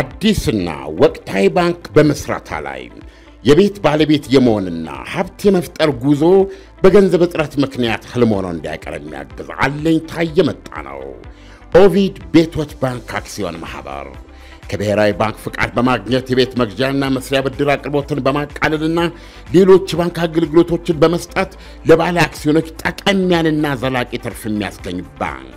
አዲስና ወቅታዊ ባንክ በመስራታ ላይ የቤት ባለቤት የመሆንና ሀብት የመፍጠር ጉዞ በገንዘብ እጥረት ምክንያት ህልም ሆኖ እንዳይቀር የሚያግዝ አለኝታ የመጣ ነው። ኦቪድ ቤቶች ባንክ አክሲዮን ማህበር ከብሔራዊ ባንክ ፍቃድ በማግኘት የቤት መግዣና መስሪያ ብድር አቅርቦትን በማቃለልና ሌሎች ባንክ አገልግሎቶችን በመስጠት ለባለ አክሲዮኖች ጠቀሚያንና ዘላቂ ትርፍ የሚያስገኝ ባንክ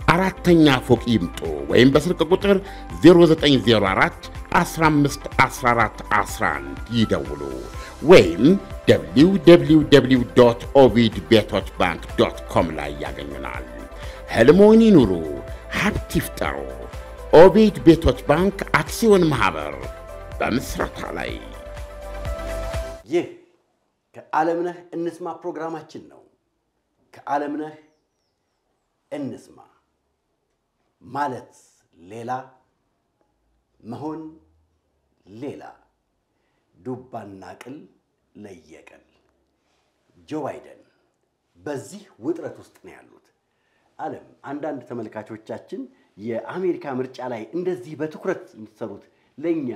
አራተኛ ፎቅ ይምጡ ወይም በስልክ ቁጥር 0904 15 14 11 ይደውሉ ወይም www ኦቪድ ቤቶች ባንክ ዶት ኮም ላይ ያገኙናል። ህልሞን ይኑሩ፣ ሀብት ይፍጠሩ። ኦቪድ ቤቶች ባንክ አክሲዮን ማኅበር በምስረታ ላይ። ይህ ከዓለምነህ እንስማ ፕሮግራማችን ነው። ከዓለምነህ እንስማ ማለት ሌላ፣ መሆን ሌላ። ዱባና ቅል ለየቅል ጆ ባይደን በዚህ ውጥረት ውስጥ ነው ያሉት። ዓለም አንዳንድ ተመልካቾቻችን የአሜሪካ ምርጫ ላይ እንደዚህ በትኩረት የምትሰሩት ለእኛ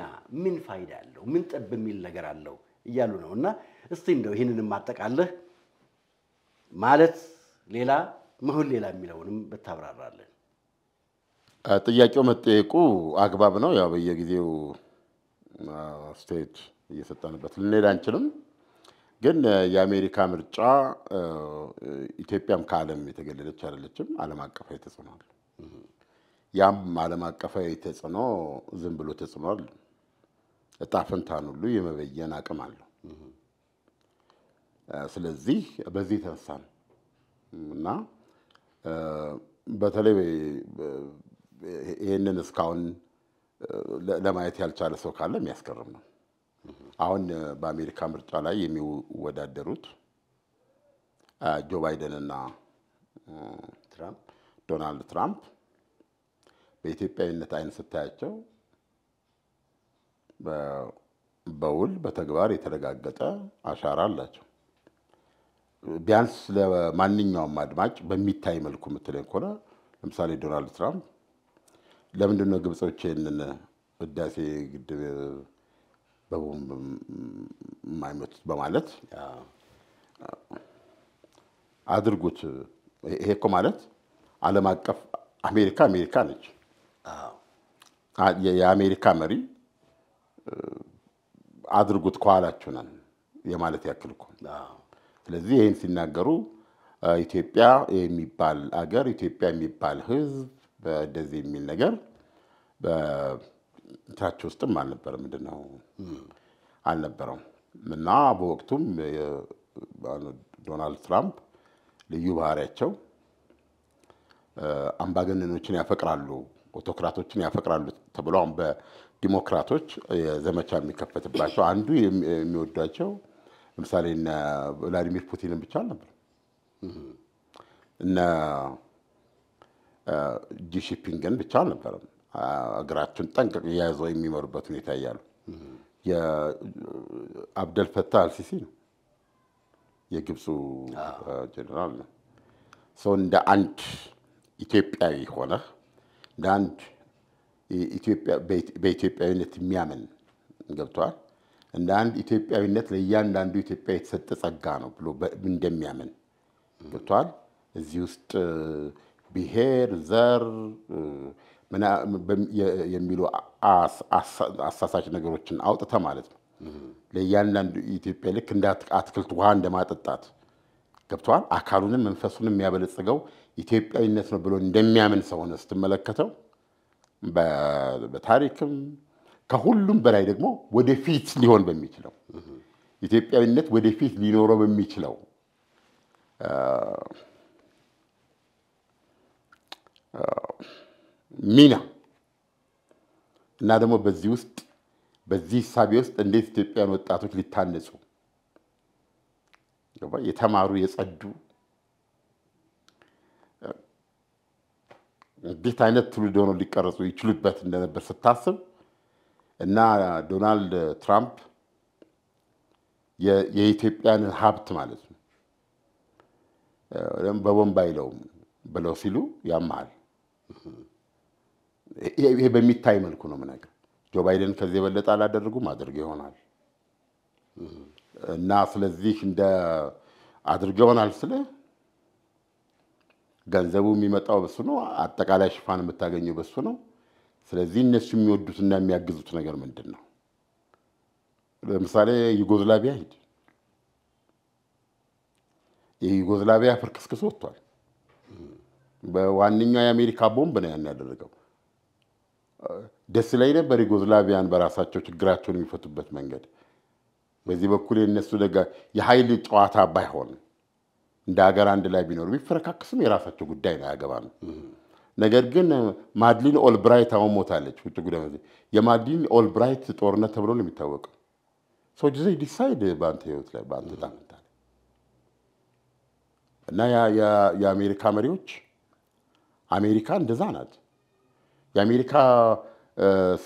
ምን ፋይዳ አለው? ምን ጠብ የሚል ነገር አለው እያሉ ነው። እና እስቲ እንደው ይህንን ማጠቃለህ ማለት ሌላ መሆን ሌላ የሚለውንም ብታብራራለን። ጥያቄው መጠየቁ አግባብ ነው። ያው በየጊዜው ስቴት እየሰጠንበት ልንሄድ አንችልም። ግን የአሜሪካ ምርጫ ኢትዮጵያም ከዓለም የተገለለች አይደለችም። ዓለም አቀፋዊ ተጽዕኖ አለ። ያም ዓለም አቀፋዊ ተጽዕኖ ዝም ብሎ ተጽዕኖ አለ። ሁሉ የመበየን አቅም አለው። ስለዚህ በዚህ የተነሳ ነው እና በተለይ ይህንን እስካሁን ለማየት ያልቻለ ሰው ካለ የሚያስገርም ነው። አሁን በአሜሪካ ምርጫ ላይ የሚወዳደሩት ጆ ባይደን እና ዶናልድ ትራምፕ በኢትዮጵያዊነት አይን ስታያቸው በውል በተግባር የተረጋገጠ አሻራ አላቸው። ቢያንስ ለማንኛውም አድማጭ በሚታይ መልኩ የምትለኝ ከሆነ ለምሳሌ ዶናልድ ትራምፕ ለምንድን ነው ግብጾች ይህንን ህዳሴ ግድብ በቦምብ የማይመቱት? በማለት አድርጉት። ይሄ እኮ ማለት ዓለም አቀፍ አሜሪካ አሜሪካ ነች። የአሜሪካ መሪ አድርጉት ከኋላችሁ ነን የማለት ያክል እኮ። ስለዚህ ይህን ሲናገሩ ኢትዮጵያ የሚባል አገር፣ ኢትዮጵያ የሚባል ህዝብ እንደዚህ የሚል ነገር በእንትናቸው ውስጥም አልነበረም። ምንድን ነው አልነበረም። እና በወቅቱም ዶናልድ ትራምፕ ልዩ ባህሪያቸው አምባገነኖችን ያፈቅራሉ፣ ኦቶክራቶችን ያፈቅራሉ ተብሎ አሁን በዲሞክራቶች ዘመቻ የሚከፈትባቸው አንዱ የሚወዷቸው ለምሳሌ እነ ቭላዲሚር ፑቲንን ብቻ አልነበረም እነ ጂሺፒንግን ብቻ አልነበረም እግራችን ጠንቅቅ የያዘው የሚመሩበት ሁኔታ እያሉ የአብደል ፈታህ አልሲሲ ነው የግብፁ ጀኔራል ነው። ሰው እንደ አንድ ኢትዮጵያዊ ሆነ እንደ አንድ በኢትዮጵያዊነት የሚያምን ገብተዋል። እንደ አንድ ኢትዮጵያዊነት ለእያንዳንዱ ኢትዮጵያ የተሰጠ ጸጋ ነው ብሎ እንደሚያምን ገብተዋል። እዚህ ውስጥ ብሔር፣ ዘር የሚሉ አሳሳች ነገሮችን አውጥተ ማለት ነው ለእያንዳንዱ ኢትዮጵያ ልክ እንደ አትክልት ውሃ እንደማጠጣት ገብተዋል። አካሉንም መንፈሱን የሚያበለጽገው ኢትዮጵያዊነት ነው ብሎ እንደሚያምን ሰሆነ ስትመለከተው በታሪክም ከሁሉም በላይ ደግሞ ወደፊት ሊሆን በሚችለው ኢትዮጵያዊነት ወደፊት ሊኖረው በሚችለው ሚና እና ደግሞ በዚህ ውስጥ በዚህ እሳቤ ውስጥ እንዴት ኢትዮጵያን ወጣቶች ሊታነጹ የተማሩ የጸዱ እንዴት አይነት ትውልድ ሆነው ሊቀረጹ ይችሉበት እንደነበር ስታስብ እና ዶናልድ ትራምፕ የኢትዮጵያን ሀብት ማለት ነው በቦምብ አይለውም ብለው ሲሉ ያመሃል። ይሄ በሚታይ መልኩ ነው የምነግርህ። ጆ ባይደን ከዚህ የበለጠ አላደረጉም፣ አድርገው ይሆናል እና ስለዚህ እንደ አድርግ ይሆናል ስለ ገንዘቡ የሚመጣው በሱ ነው። አጠቃላይ ሽፋን የምታገኘው በሱ ነው። ስለዚህ እነሱ የሚወዱትና የሚያግዙት ነገር ምንድን ነው? ለምሳሌ ዩጎዝላቪያ ሂድ፣ የዩጎዝላቪያ ፍርክስክስ ወጥቷል። በዋነኛው የአሜሪካ ቦምብ ነው ያን ያደረገው። ደስ ላይ ነበር ዩጎዝላቪያን በራሳቸው ችግራቸውን የሚፈቱበት መንገድ። በዚህ በኩል የነሱ ደጋ የሀይል ጨዋታ ባይሆን እንደ ሀገር አንድ ላይ ቢኖሩ ቢፈረካክስም የራሳቸው ጉዳይ ነው ያገባል። ነገር ግን ማድሊን ኦልብራይት አሁን ሞታለች። ውጭ ጉዳይ የማድሊን ኦልብራይት ጦርነት ተብሎ ነው የሚታወቀው። ሰው ጊዜ ዲሳይድ በአንተ ህይወት ላይ በአንተ ጣምንታ እና የአሜሪካ መሪዎች አሜሪካ እንደዛ ናት። የአሜሪካ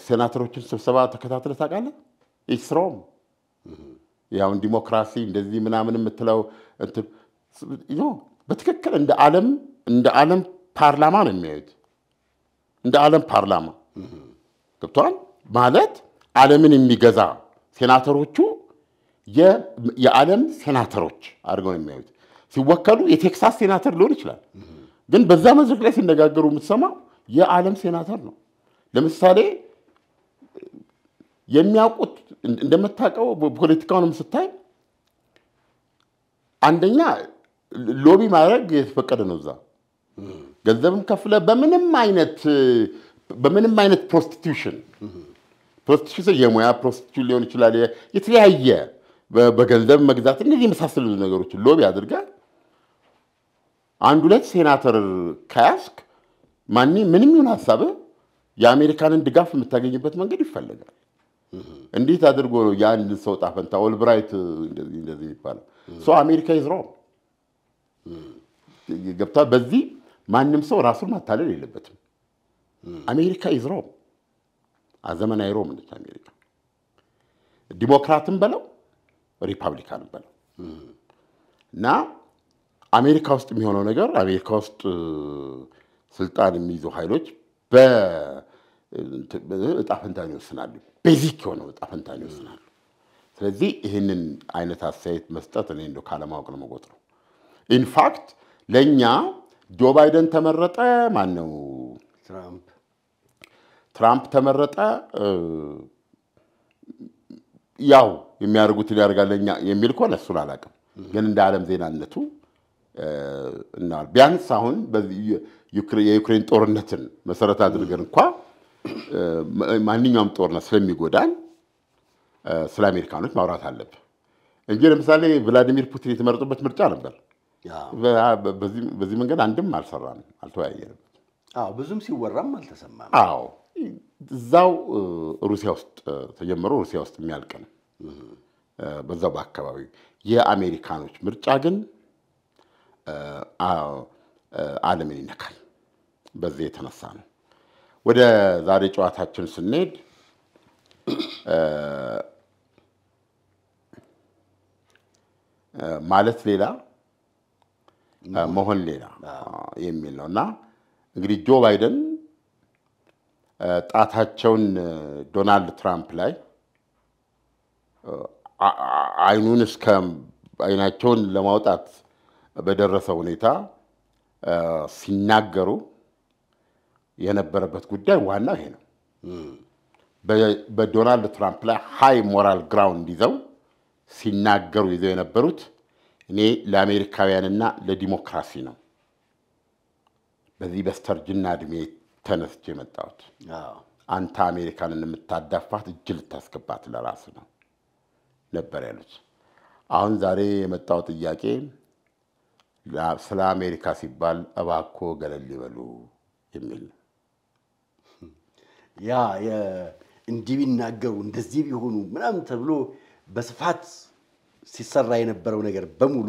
ሴናተሮችን ስብሰባ ተከታትለ ታውቃለህ? ኢስሮም ያውን ዲሞክራሲ እንደዚህ ምናምን የምትለው በትክክል እንደ ዓለም እንደ ዓለም ፓርላማ ነው የሚያዩት። እንደ ዓለም ፓርላማ ገብቷል ማለት ዓለምን የሚገዛ ሴናተሮቹ የዓለም ሴናተሮች አድርገው የሚያዩት ሲወከሉ የቴክሳስ ሴናተር ሊሆን ይችላል ግን በዛ መድረክ ላይ ሲነጋገሩ የምትሰማው የዓለም ሴናተር ነው። ለምሳሌ የሚያውቁት እንደምታውቀው ፖለቲካውንም ስታይ አንደኛ ሎቢ ማድረግ የተፈቀደ ነው። እዛ ገንዘብም ከፍለ በምንም አይነት በምንም አይነት ፕሮስቲቱሽን ፕሮስቲቱሽን የሙያ ፕሮስቲቱሽን ሊሆን ይችላል። የተለያየ በገንዘብ መግዛት እነዚህ የመሳሰሉ ነገሮችን ሎቢ አድርገህ አንድ ሁለት ሴናተር ከያስክ ማን ምንም ይሁን ሀሳብህ የአሜሪካንን ድጋፍ የምታገኝበት መንገድ ይፈለጋል። እንዴት አድርጎ ነው የአንድ ሰው ጣፈንታ ኦልብራይት እንደዚህ የሚባለው ሰው አሜሪካ ይዝሮ ገብታ በዚህ ማንም ሰው ራሱን ማታለል የለበትም። አሜሪካ ይዝሮ አዘመን ሮም ነች አሜሪካ። ዲሞክራትም በለው ሪፐብሊካን በለው እና አሜሪካ ውስጥ የሚሆነው ነገር አሜሪካ ውስጥ ስልጣን የሚይዙ ኃይሎች በእጣ ፈንታን ይወስናሉ። ቤዚክ የሆነው እጣ ፈንታን ይወስናሉ። ስለዚህ ይህንን አይነት አስተያየት መስጠት እኔ እንደው ካለማወቅ ነው መቆጥረው። ኢንፋክት ለእኛ ጆ ባይደን ተመረጠ፣ ማን ነው ትራምፕ ተመረጠ፣ ያው የሚያደርጉትን ያደርጋል ለእኛ የሚል ከሆነ እሱን አላውቅም፣ ግን እንደ ዓለም ዜናነቱ እናዋል። ቢያንስ አሁን የዩክሬን ጦርነትን መሰረት አድርገን እንኳ ማንኛውም ጦርነት ስለሚጎዳን ስለ አሜሪካኖች ማውራት አለብ እንጂ ለምሳሌ ቭላዲሚር ፑቲን የተመረጡበት ምርጫ ነበር። በዚህ መንገድ አንድም አልሰራም፣ አልተወያየንም። ብዙም ሲወራም አልተሰማም። አዎ እዛው ሩሲያ ውስጥ ተጀምሮ ሩሲያ ውስጥ የሚያልቅ ነው። በዛው በአካባቢው የአሜሪካኖች ምርጫ ግን ዓለምን ይነካል። በዚህ የተነሳ ነው። ወደ ዛሬ ጨዋታችን ስንሄድ ማለት ሌላ መሆን ሌላ የሚል ነው እና እንግዲህ ጆ ባይደን ጣታቸውን ዶናልድ ትራምፕ ላይ አይኑን እስከ አይናቸውን ለማውጣት በደረሰ ሁኔታ ሲናገሩ የነበረበት ጉዳይ ዋናው ይሄ ነው። በዶናልድ ትራምፕ ላይ ሃይ ሞራል ግራውንድ ይዘው ሲናገሩ ይዘው የነበሩት እኔ ለአሜሪካውያንና ለዲሞክራሲ ነው በዚህ በስተርጅና እድሜ ተነስቼ የመጣሁት። አንተ አሜሪካንን የምታዳፋት እጅ ልታስገባት ለራስ ነው ነበር ያሉት። አሁን ዛሬ የመጣው ጥያቄ ስለ አሜሪካ ሲባል እባኮ ገለል ይበሉ የሚል ያ እንዲህ ቢናገሩ እንደዚህ ቢሆኑ ምናምን ተብሎ በስፋት ሲሰራ የነበረው ነገር በሙሉ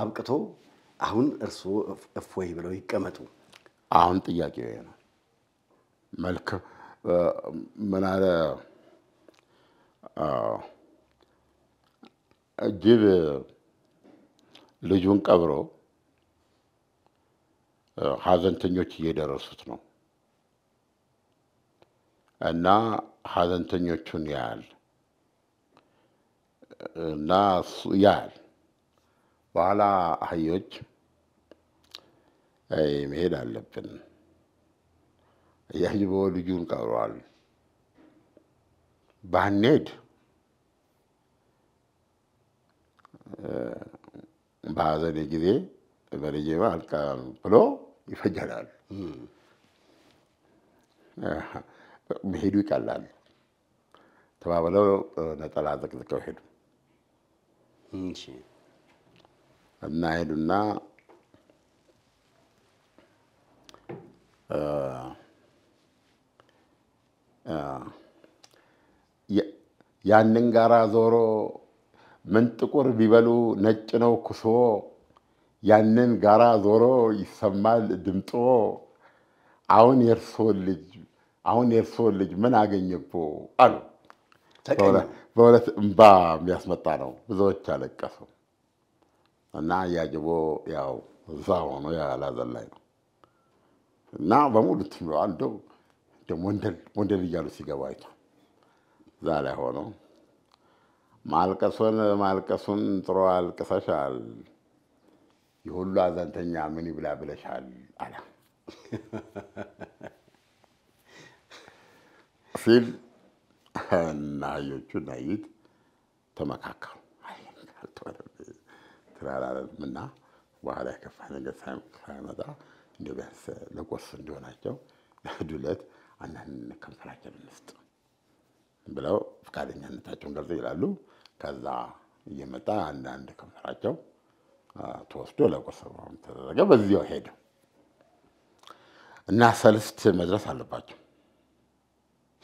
አብቅቶ አሁን እርስዎ እፎይ ብለው ይቀመጡ። አሁን ጥያቄ ነው መልክ ምን አለ ጅብ ልጁን ቀብሮ ሀዘንተኞች እየደረሱት ነው እና ሀዘንተኞቹን ያህል እና ያህል በኋላ አህዮች መሄድ አለብን እያጅቦ ልጁን ቀብረዋል። ባንሄድ በሀዘኔ ጊዜ በልጄ አልቀብርም ብሎ ይፈጀናል። መሄዱ ይቀላል። ተባብለው ነጠላ ዘቅዝቀው ሄዱ እና ሄዱና ያንን ጋራ ዞሮ ምን ጥቁር ቢበሉ ነጭ ነው ክሶ ያንን ጋራ ዞሮ ይሰማል ድምጦ አሁን የእርስዎን ልጅ አሁን የእርስዎን ልጅ ምን አገኘቦ አሉ። በእውነት እምባ የሚያስመጣ ነው። ብዙዎች አለቀሱ እና ያጅቦ ያው እዛ ሆኖ ያላዘን ላይ ነው እና በሙሉ ትምለዋል እንደው ወንደል እያሉ ሲገባ አይቷል። እዛ ላይ ሆኖ ማልቀሱን ማልቀሱን ጥሩ አልቅሰሻል የሁሉ አዘንተኛ ምን ይብላ ብለሻል አለ ሲል እና አህዮቹ እና ኢት ተመካከሩ። ትላላለንም በኋላ የከፋ ነገር ሳይመጣ እንደ ቢያንስ ለቆስ እንዲሆናቸው ዱለት አንዳንድ ከንፈራችን እንስጥ ብለው ፈቃደኛነታቸውን ገልጸው ይላሉ። ከዛ እየመጣ አንዳንድ ከንፈራቸው ተወስዶ ለቆሰው ተደረገ። በዚያው ሄደ እና ሰልስት መድረስ አለባቸው።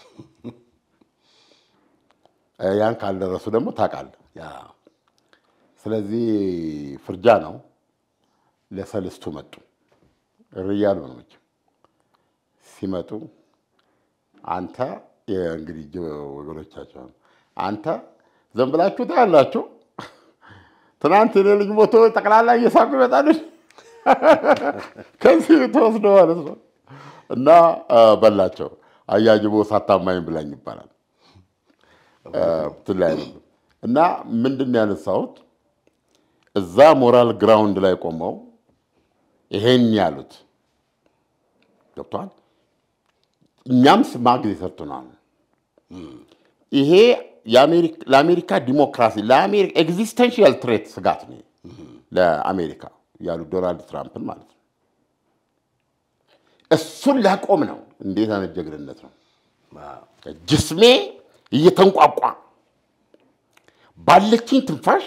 ያን ካልደረሱ ደግሞ ታውቃለህ። ስለዚህ ፍርጃ ነው ለሰልስቱ መጡ። ርያሉ ነው ሲመጡ አንተ እንግዲህ ወገኖቻቸው አንተ ዘንብላችሁ ታያላችሁ ትናንት የኔ ልጅ ሞቶ ጠቅላላ እየሳቁ ይመጣሉ። ከዚህ ተወስዶ ማለት ነው። እና በላቸው አያጅቦ ሳታማኝ ብላኝ ይባላል ትላይ እና ምንድን ያነሳሁት እዛ ሞራል ግራውንድ ላይ ቆመው ይሄን ያሉት ገብቷል። እኛም ማግዝ ይሰጡናል። ይሄ ለአሜሪካ ዲሞክራሲ ኤግዚስቴንሽል ትሬት ስጋት ነው ለአሜሪካ ያሉ ዶናልድ ትራምፕን ማለት ነው። እሱን ላቆም ነው። እንዴት አይነት ጀግንነት ነው! ጅስሜ እየተንቋቋ ባለችኝ ትንፋሽ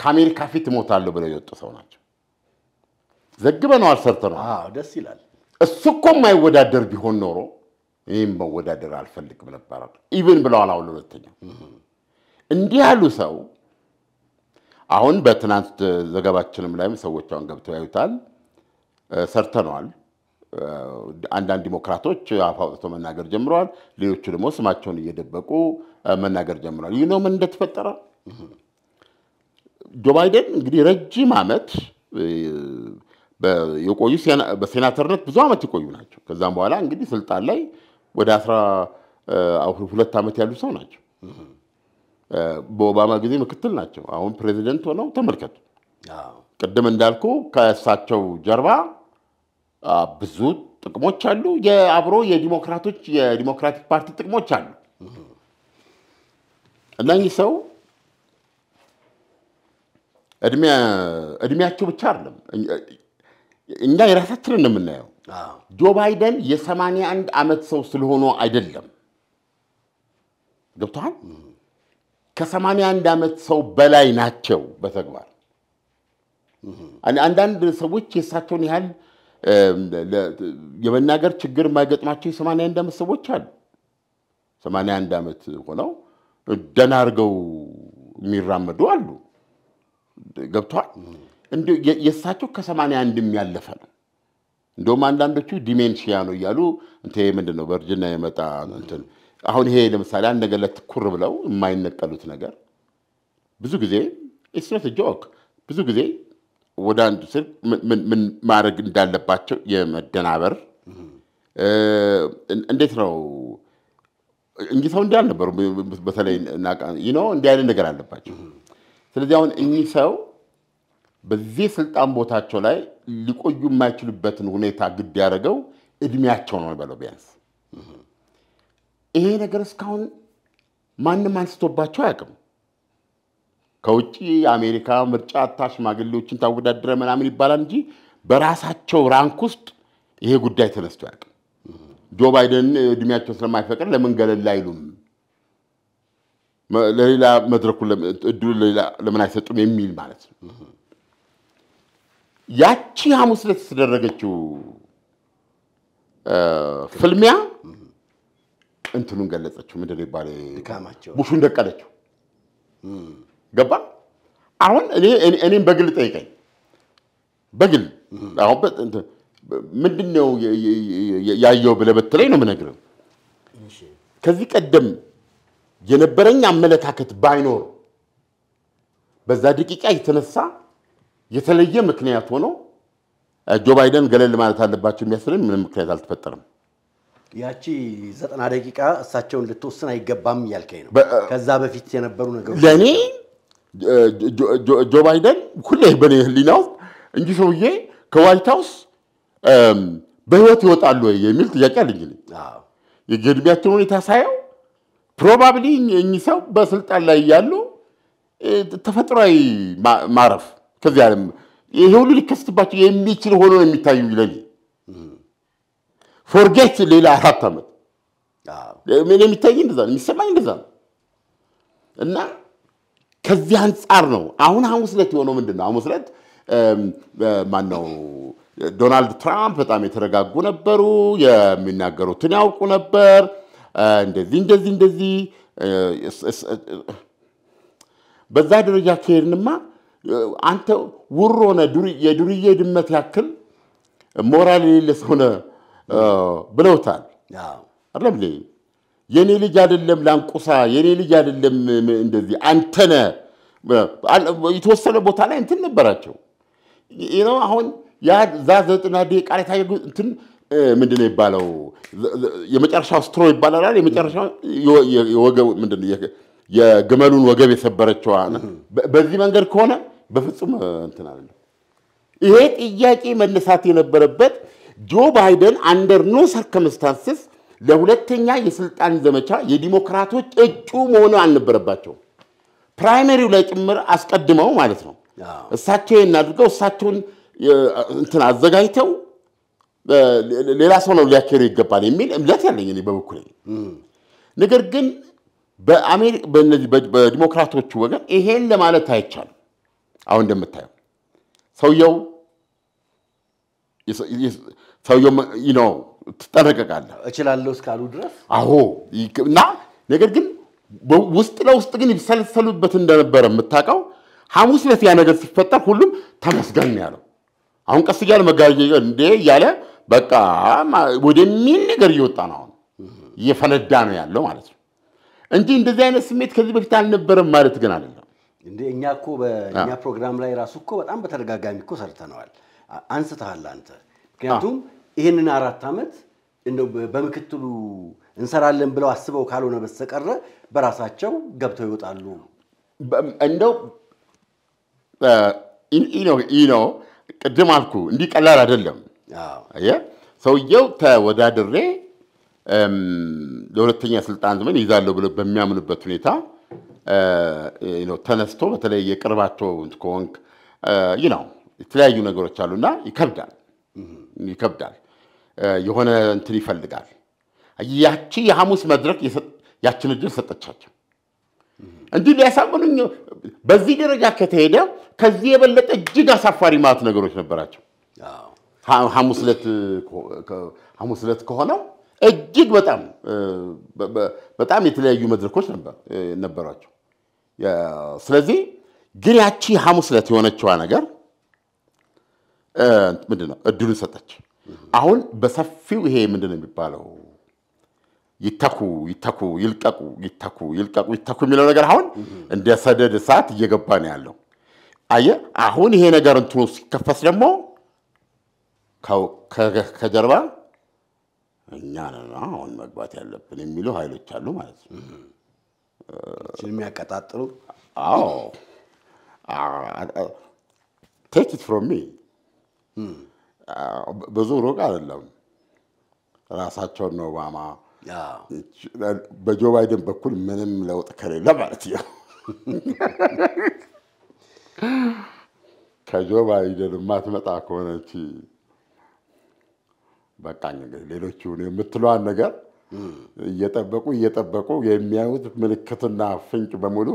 ከአሜሪካ ፊት እሞታለሁ ብለው የወጡ ሰው ናቸው። ዘግበነዋል፣ ሰርተነዋል። ደስ ይላል። እሱ እኮ የማይወዳደር ቢሆን ኖሮ እኔም መወዳደር አልፈልግም ነበረ ኢቨን ብለዋል። አሁን ሁለተኛ እንዲህ ያሉ ሰው አሁን በትናንት ዘገባችንም ላይም ሰዎች አሁን ገብተው ያዩታል። ሰርተነዋል። አንዳንድ ዲሞክራቶች አፍ አውጥተው መናገር ጀምረዋል። ሌሎቹ ደግሞ ስማቸውን እየደበቁ መናገር ጀምረዋል። ይህ ነው ምን እንደተፈጠረ ጆ ባይደን እንግዲህ ረጅም ዓመት የቆዩ በሴናተርነት ብዙ ዓመት የቆዩ ናቸው። ከዛም በኋላ እንግዲህ ስልጣን ላይ ወደ አስራ ሁለት ዓመት ያሉ ሰው ናቸው። በኦባማ ጊዜ ምክትል ናቸው። አሁን ፕሬዚደንት ሆነው ተመልከቱ። ቅድም እንዳልኩ ከእሳቸው ጀርባ ብዙ ጥቅሞች አሉ። የአብሮ የዲሞክራቶች የዲሞክራቲክ ፓርቲ ጥቅሞች አሉ። እነኚህ ሰው እድሜያቸው ብቻ አይደለም፣ እኛ የራሳችንን ነው የምናየው። ጆ ባይደን የ81 ዓመት ሰው ስለሆኖ አይደለም። ገብቶሃል? ከ81 ዓመት ሰው በላይ ናቸው በተግባር አንዳንድ ሰዎች የእሳቸውን ያህል የመናገር ችግር የማይገጥማቸው የ81 ዓመት ሰዎች አሉ። 81 ዓመት ሆነው ደህና አድርገው የሚራመዱ አሉ። ገብቷል። የእሳቸው ከ81 ያለፈ ነው። እንደውም አንዳንዶቹ ዲሜንሽያ ነው እያሉ እንቴ ምንድን ነው በእርጅና የመጣ እንትን አሁን ይሄ ለምሳሌ አንድ ነገር ለትኩር ብለው የማይነቀሉት ነገር ብዙ ጊዜ ስነት ጆክ ብዙ ጊዜ ወደ አንዱ ስል ምን ማድረግ እንዳለባቸው የመደናበር እንዴት ነው እንጂ ሰው እንዲህ አልነበሩ። በተለይ ነው እንዲህ አይነት ነገር አለባቸው። ስለዚህ አሁን እኚህ ሰው በዚህ ስልጣን ቦታቸው ላይ ሊቆዩ የማይችሉበትን ሁኔታ ግድ ያደረገው እድሜያቸው ነው በለው ቢያንስ ይሄ ነገር እስካሁን ማንም አንስቶባቸው አያውቅም። ከውጭ አሜሪካ ምርጫ አታ ሽማግሌዎችን ታወዳድረ ምናምን ይባላል እንጂ በራሳቸው ራንክ ውስጥ ይሄ ጉዳይ ተነስቶ አያውቅም። ጆ ባይደን እድሜያቸው ስለማይፈቅድ ለምን ገለል አይሉም? ለሌላ መድረኩ እድሉ ለሌላ ለምን አይሰጡም? የሚል ማለት ነው። ያቺ ሐሙስ ዕለት የተደረገችው ፍልሚያ እንትኑን ገለጸችው። ምንድን ነው ይባል ቡሹን ደቀለችው። ገባ። አሁን እኔም በግል ጠይቀኝ፣ በግል አሁን ምንድን ነው ያየው ብለህ በትለኝ ነው የምነግርህ። ከዚህ ቀደም የነበረኝ አመለካከት ባይኖር በዛ ደቂቃ የተነሳ የተለየ ምክንያት ሆኖ ጆ ባይደን ገለል ማለት አለባቸው የሚያስለኝ ምንም ምክንያት አልተፈጠረም። ያቺ ዘጠና ደቂቃ እሳቸውን ልትወስን አይገባም እያልከኝ ነው። ከዛ በፊት የነበሩ ነገሮች ለእኔ ጆ ባይደን ሁሌ በኔ ህሊና ውስጥ እንጂ ሰውዬ ከዋይት ሀውስ በህይወት ይወጣሉ ወይ የሚል ጥያቄ አለኝ። የእድሜያቸውን ሁኔታ ሳየው ፕሮባብሊ እኚህ ሰው በስልጣን ላይ እያሉ ተፈጥሯዊ ማረፍ ከዚህ ዓለም ይሄ ሁሉ ሊከሰትባቸው የሚችል ሆኖ ነው የሚታዩ ለኔ። ፎርጌት ሌላ አራት ዓመት የሚታየኝ እንደዛ ነው፣ የሚሰማኝ እንደዛ ነው። እና ከዚህ አንጻር ነው አሁን ሐሙስ ዕለት የሆነው ምንድን ነው? ሐሙስ ዕለት ማነው ዶናልድ ትራምፕ በጣም የተረጋጉ ነበሩ፣ የሚናገሩትን ያውቁ ነበር። እንደዚህ እንደዚህ እንደዚህ በዛ ደረጃ ከሄድንማ አንተ ውሮ ሆነ የዱርዬ ድመት ያክል ሞራል የሌለ ሰው ብለውታል። አለም የኔ ልጅ አይደለም ላንቁሳ፣ የኔ ልጅ አይደለም እንደዚህ አንተነ የተወሰነ ቦታ ላይ እንትን ነበራቸው አሁን ያ ዛ ዘጠና ደቂቃ ላይ ታየ እንትን ምንድን ነው ይባለው? የመጨረሻው ስትሮ ይባላል። የመጨረሻው የግመሉን ወገብ የሰበረችዋ በዚህ መንገድ ከሆነ በፍጹም እንትን አይደለም። ይሄ ጥያቄ መነሳት የነበረበት ጆ ባይደን አንደር ኖ ሰርከምስታንስስ ለሁለተኛ የስልጣን ዘመቻ የዲሞክራቶች እጩ መሆኑ አልነበረባቸው። ፕራይመሪው ላይ ጭምር አስቀድመው ማለት ነው እሳቸው ይህን አድርገው እሳቸውን እንትን አዘጋጅተው ሌላ ሰው ነው ሊያካሄዱ ይገባል የሚል እምነት ያለኝ እኔ በበኩሌ። ነገር ግን በዲሞክራቶቹ ወገን ይሄን ለማለት አይቻልም። አሁን እንደምታየው ሰውየው ሰውየው ነው ትጠነቀቃለህ። እችላለሁ እስካሉ ድረስ አዎ። እና ነገር ግን ውስጥ ለውስጥ ግን ይሰለሰሉበት እንደነበረ የምታውቀው ሐሙስ ዕለት ያ ነገር ሲፈጠር ሁሉም ተመስገን ያለው አሁን ቀስ እያለ መጋቢ እንዴ እያለ በቃ ወደሚል ነገር እየወጣ ነው። አሁን እየፈነዳ ነው ያለው ማለት ነው እንጂ እንደዚህ አይነት ስሜት ከዚህ በፊት አልነበረም ማለት ግን አይደለም። እንደ እኛ እኮ በእኛ ፕሮግራም ላይ ራሱ እኮ በጣም በተደጋጋሚ እኮ ሰርተነዋል፣ አንስተሃል አንተ። ምክንያቱም ይህንን አራት ዓመት እንደው በምክትሉ እንሰራለን ብለው አስበው ካልሆነ በስተቀረ በራሳቸው ገብተው ይወጣሉ። እንደው ኢኖ ቅድም አልኩ እንዲህ ቀላል አይደለም። ሰውየው ተወዳድሬ ለሁለተኛ ስልጣን ዘመን ይዛለሁ ብለ በሚያምኑበት ሁኔታ ተነስቶ በተለይ የቅርባቸው ከሆንክ ነው የተለያዩ ነገሮች አሉና ይከብዳል ይከብዳል። የሆነ እንትን ይፈልጋል። ያቺ የሐሙስ መድረክ ያችን እድል ሰጠቻቸው። እንዲህ ሊያሳምኑኝ በዚህ ደረጃ ከተሄደ ከዚህ የበለጠ እጅግ አሳፋሪ ማለት ነገሮች ነበራቸው። ሐሙስ ዕለት ከሆነው እጅግ በጣም በጣም የተለያዩ መድረኮች ነበሯቸው። ስለዚህ ግን ያቺ ሐሙስ ዕለት የሆነችዋ ነገር ምንድን ነው እድሉን ሰጠች። አሁን በሰፊው ይሄ ምንድን ነው የሚባለው ይተኩ ይተኩ ይልቀቁ ይተኩ ይልቀቁ ይተኩ የሚለው ነገር አሁን እንደ ሰደድ እሳት እየገባ ነው ያለው። አየህ፣ አሁን ይሄ ነገር እንትኑ ሲከፈስ ደግሞ ከጀርባ እኛ ነን አሁን መግባት ያለብን የሚሉ ኃይሎች አሉ ማለት ነው። የሚያቀጣጥሉ አዎ ቴክ ኢት ፍሮም ሚ ብዙ ሩቅ አይደለም። ራሳቸውን ነው ኦባማ በጆ ባይደን በኩል ምንም ለውጥ ከሌለ ማለት ነው። ከጆ ባይደን የማትመጣ ከሆነች በቃኝ እንግዲህ ሌሎቹ የምትለዋን ነገር እየጠበቁ እየጠበቁ የሚያዩት ምልክትና ፍንጭ በሙሉ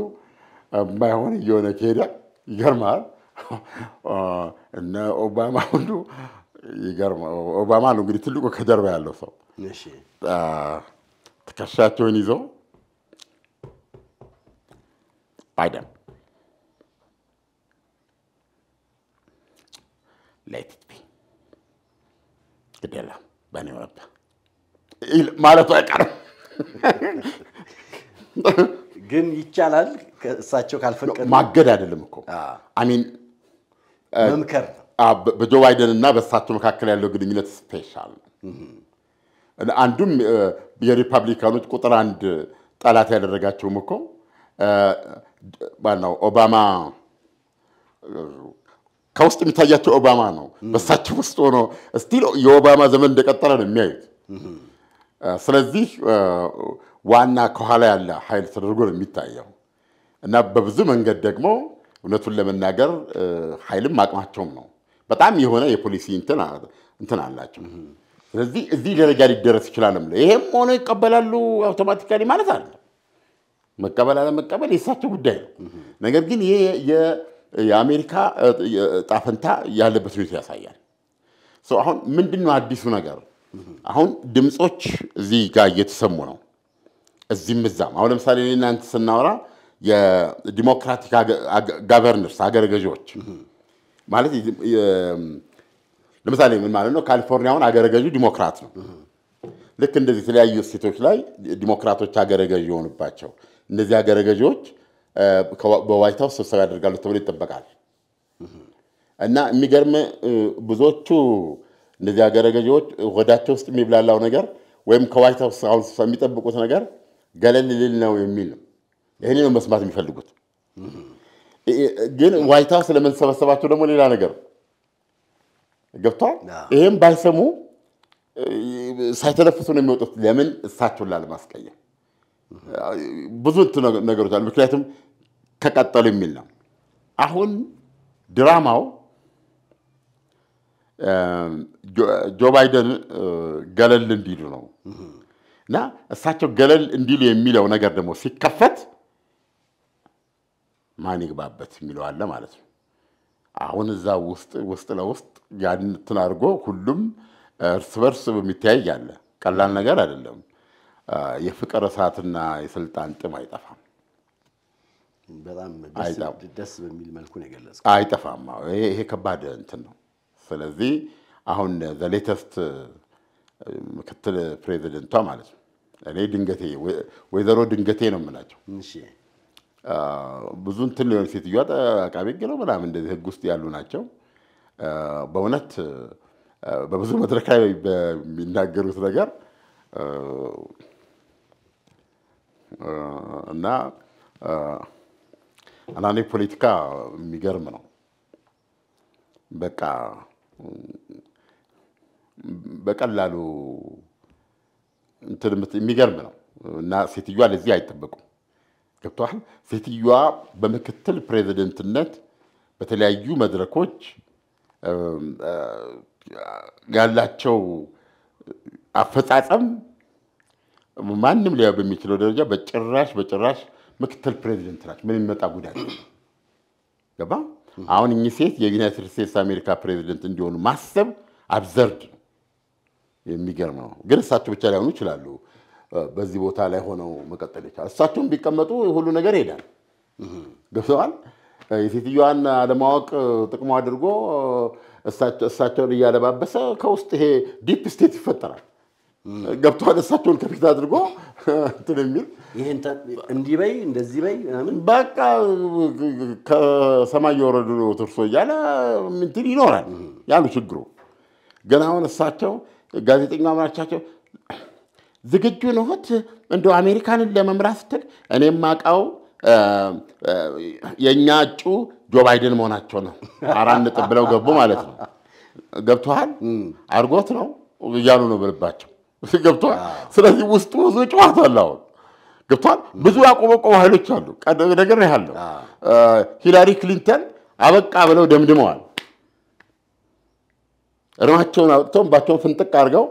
የማይሆን እየሆነ ከሄደ ይገርማል። እነ ኦባማ ሁሉ ኦባማ ነው እንግዲህ ትልቁ ከጀርባ ያለው ሰው ትከሻቸውን ይዘው ባይደን ሌትቢ ግዴላ በእኔ ወረዳ ማለቱ አይቀርም። ግን ይቻላል እሳቸው ካልፈቀዱ ማገድ አይደለም እኮ አሚን መምከር በጆ ባይደን እና በእሳቸው መካከል ያለው ግንኙነት ስፔሻል አንዱም የሪፐብሊካኖች ቁጥር አንድ ጠላት ያደረጋቸውም እኮ ነው ኦባማ ከውስጥ የሚታያቸው ኦባማ ነው። በእሳቸው ውስጥ ሆኖ ስቲል የኦባማ ዘመን እንደቀጠለ ነው የሚያዩት። ስለዚህ ዋና ከኋላ ያለ ኃይል ተደርጎ ነው የሚታየው እና በብዙ መንገድ ደግሞ እውነቱን ለመናገር ኃይልም አቅማቸውም ነው በጣም የሆነ የፖሊሲ እንትን አላቸው። ስለዚህ እዚህ ደረጃ ሊደረስ ይችላልም ይሄም ሆነ ይቀበላሉ አውቶማቲካሊ ማለት አለ መቀበል አለመቀበል የእሳቸው ጉዳይ ነው። ነገር ግን ይህ የአሜሪካ ጣፈንታ ያለበት ሁኔታ ያሳያል። አሁን ምንድን ነው አዲሱ ነገር? አሁን ድምፆች እዚህ ጋር እየተሰሙ ነው፣ እዚህም እዛም። አሁን ለምሳሌ እኔ እናንተ ስናወራ የዲሞክራቲክ ጋቨርነርስ ሀገረ ገዢዎች ማለት ለምሳሌ ምን ማለት ነው? ካሊፎርኒያውን አገረ ገዢ ዲሞክራት ነው። ልክ እንደዚህ የተለያዩ ስቴቶች ላይ ዲሞክራቶች አገረ ገዢ የሆኑባቸው እነዚህ አገረ ገዢዎች በዋይት ሀውስ ስብሰባ ያደርጋሉ ተብሎ ይጠበቃል እና የሚገርም ብዙዎቹ እንደዚህ አገረ ገዢዎች ወዳቸው ውስጥ የሚብላላው ነገር ወይም ከዋይት ሀውስ አሁን የሚጠብቁት ነገር ገለል ልል ነው የሚል ነው። ይህኔ ነው መስማት የሚፈልጉት። ግን ዋይት ሀውስ ለመንሰበሰባቸው ደግሞ ሌላ ነገር ገብቷል። ይህም ባይሰሙ ሳይተነፍሱ ነው የሚወጡት። ለምን እሳቸውን ላለማስቀየም ብዙ ነገሮች አሉ። ምክንያቱም ተቀጠሉ የሚል ነው። አሁን ድራማው ጆ ባይደን ገለል እንዲሉ ነው እና እሳቸው ገለል እንዲሉ የሚለው ነገር ደግሞ ሲከፈት ማን ይግባበት የሚለው አለ ማለት ነው። አሁን እዛ ውስጥ ውስጥ ለውስጥ ያን አድርጎ ሁሉም እርስ በርስ የሚተያይ አለ። ቀላል ነገር አይደለም። የፍቅር እሳትና የስልጣን ጥም አይጠፋም። በጣም ደስ በሚል መልኩ ነው የገለጽ። አይጠፋም። ይሄ ከባድ እንትን ነው። ስለዚህ አሁን ዘሌተስት uh, ምክትል ፕሬዚደንቷ ማለት ነው። እኔ ድንገቴ ወይዘሮ ድንገቴ ነው የምላቸው። ብዙ እንትን ሊሆን ሴትዮዋ አቃቤ ሕግ ነው ምናምን እንደዚህ ሕግ ውስጥ ያሉ ናቸው። በእውነት በብዙ መድረክ ላይ በሚናገሩት ነገር እና አንዳንዴ ፖለቲካ የሚገርም ነው። በቃ በቀላሉ እንትን የሚገርም ነው እና ሴትዮዋ ለዚህ አይጠበቁም። ገብተዋል። ሴትዮዋ በምክትል ፕሬዚደንትነት በተለያዩ መድረኮች ያላቸው አፈጻጸም ማንም ሊያው በሚችለው ደረጃ በጭራሽ በጭራሽ ምክትል ፕሬዚደንት ናቸው። ምን የሚመጣ ጉዳት ገባ? አሁን እኚህ ሴት የዩናይትድ ስቴትስ አሜሪካ ፕሬዚደንት እንዲሆኑ ማሰብ አብዘርድ ነው። የሚገርም ነው። ግን እሳቸው ብቻ ላይሆኑ ይችላሉ። በዚህ ቦታ ላይ ሆነው መቀጠል ይቻላል። እሳቸውም ቢቀመጡ ሁሉ ነገር ይሄዳል። ገብተዋል። የሴትዮዋን አለማወቅ ጥቅሙ አድርጎ እሳቸውን እያለባበሰ ከውስጥ ይሄ ዲፕ ስቴት ይፈጠራል። ገብተዋል። እሳቸውን ከፊት አድርጎ እንትን የሚል እንዲህ በይ እንደዚህ በይ ምናምን በቃ ከሰማይ የወረዱ ትርሶ እያለ እንትን ይኖራል ያሉ ችግሩ ግን አሁን እሳቸው ጋዜጠኛ አምራቻቸው ዝግጁ ነዎት? እንደ አሜሪካንን ለመምራት ስትል እኔ የማውቀው የእኛ እጩ ጆ ባይደን መሆናቸው ነው። አራት ነጥብ ብለው ገቡ ማለት ነው። ገብተዋል አድርጎት ነው እያሉ ነው ብልባቸው ገብተዋል። ስለዚህ ውስጡ ብዙ ጨዋታ አለ አሁን ገብቶሃል? ብዙ ያቆበቆቡ ኃይሎች አሉ። ነገር ያለው ሂላሪ ክሊንተን አበቃ ብለው ደምድመዋል። እርማቸውን አውጥተው እንባቸውን ፍንጥቅ አድርገው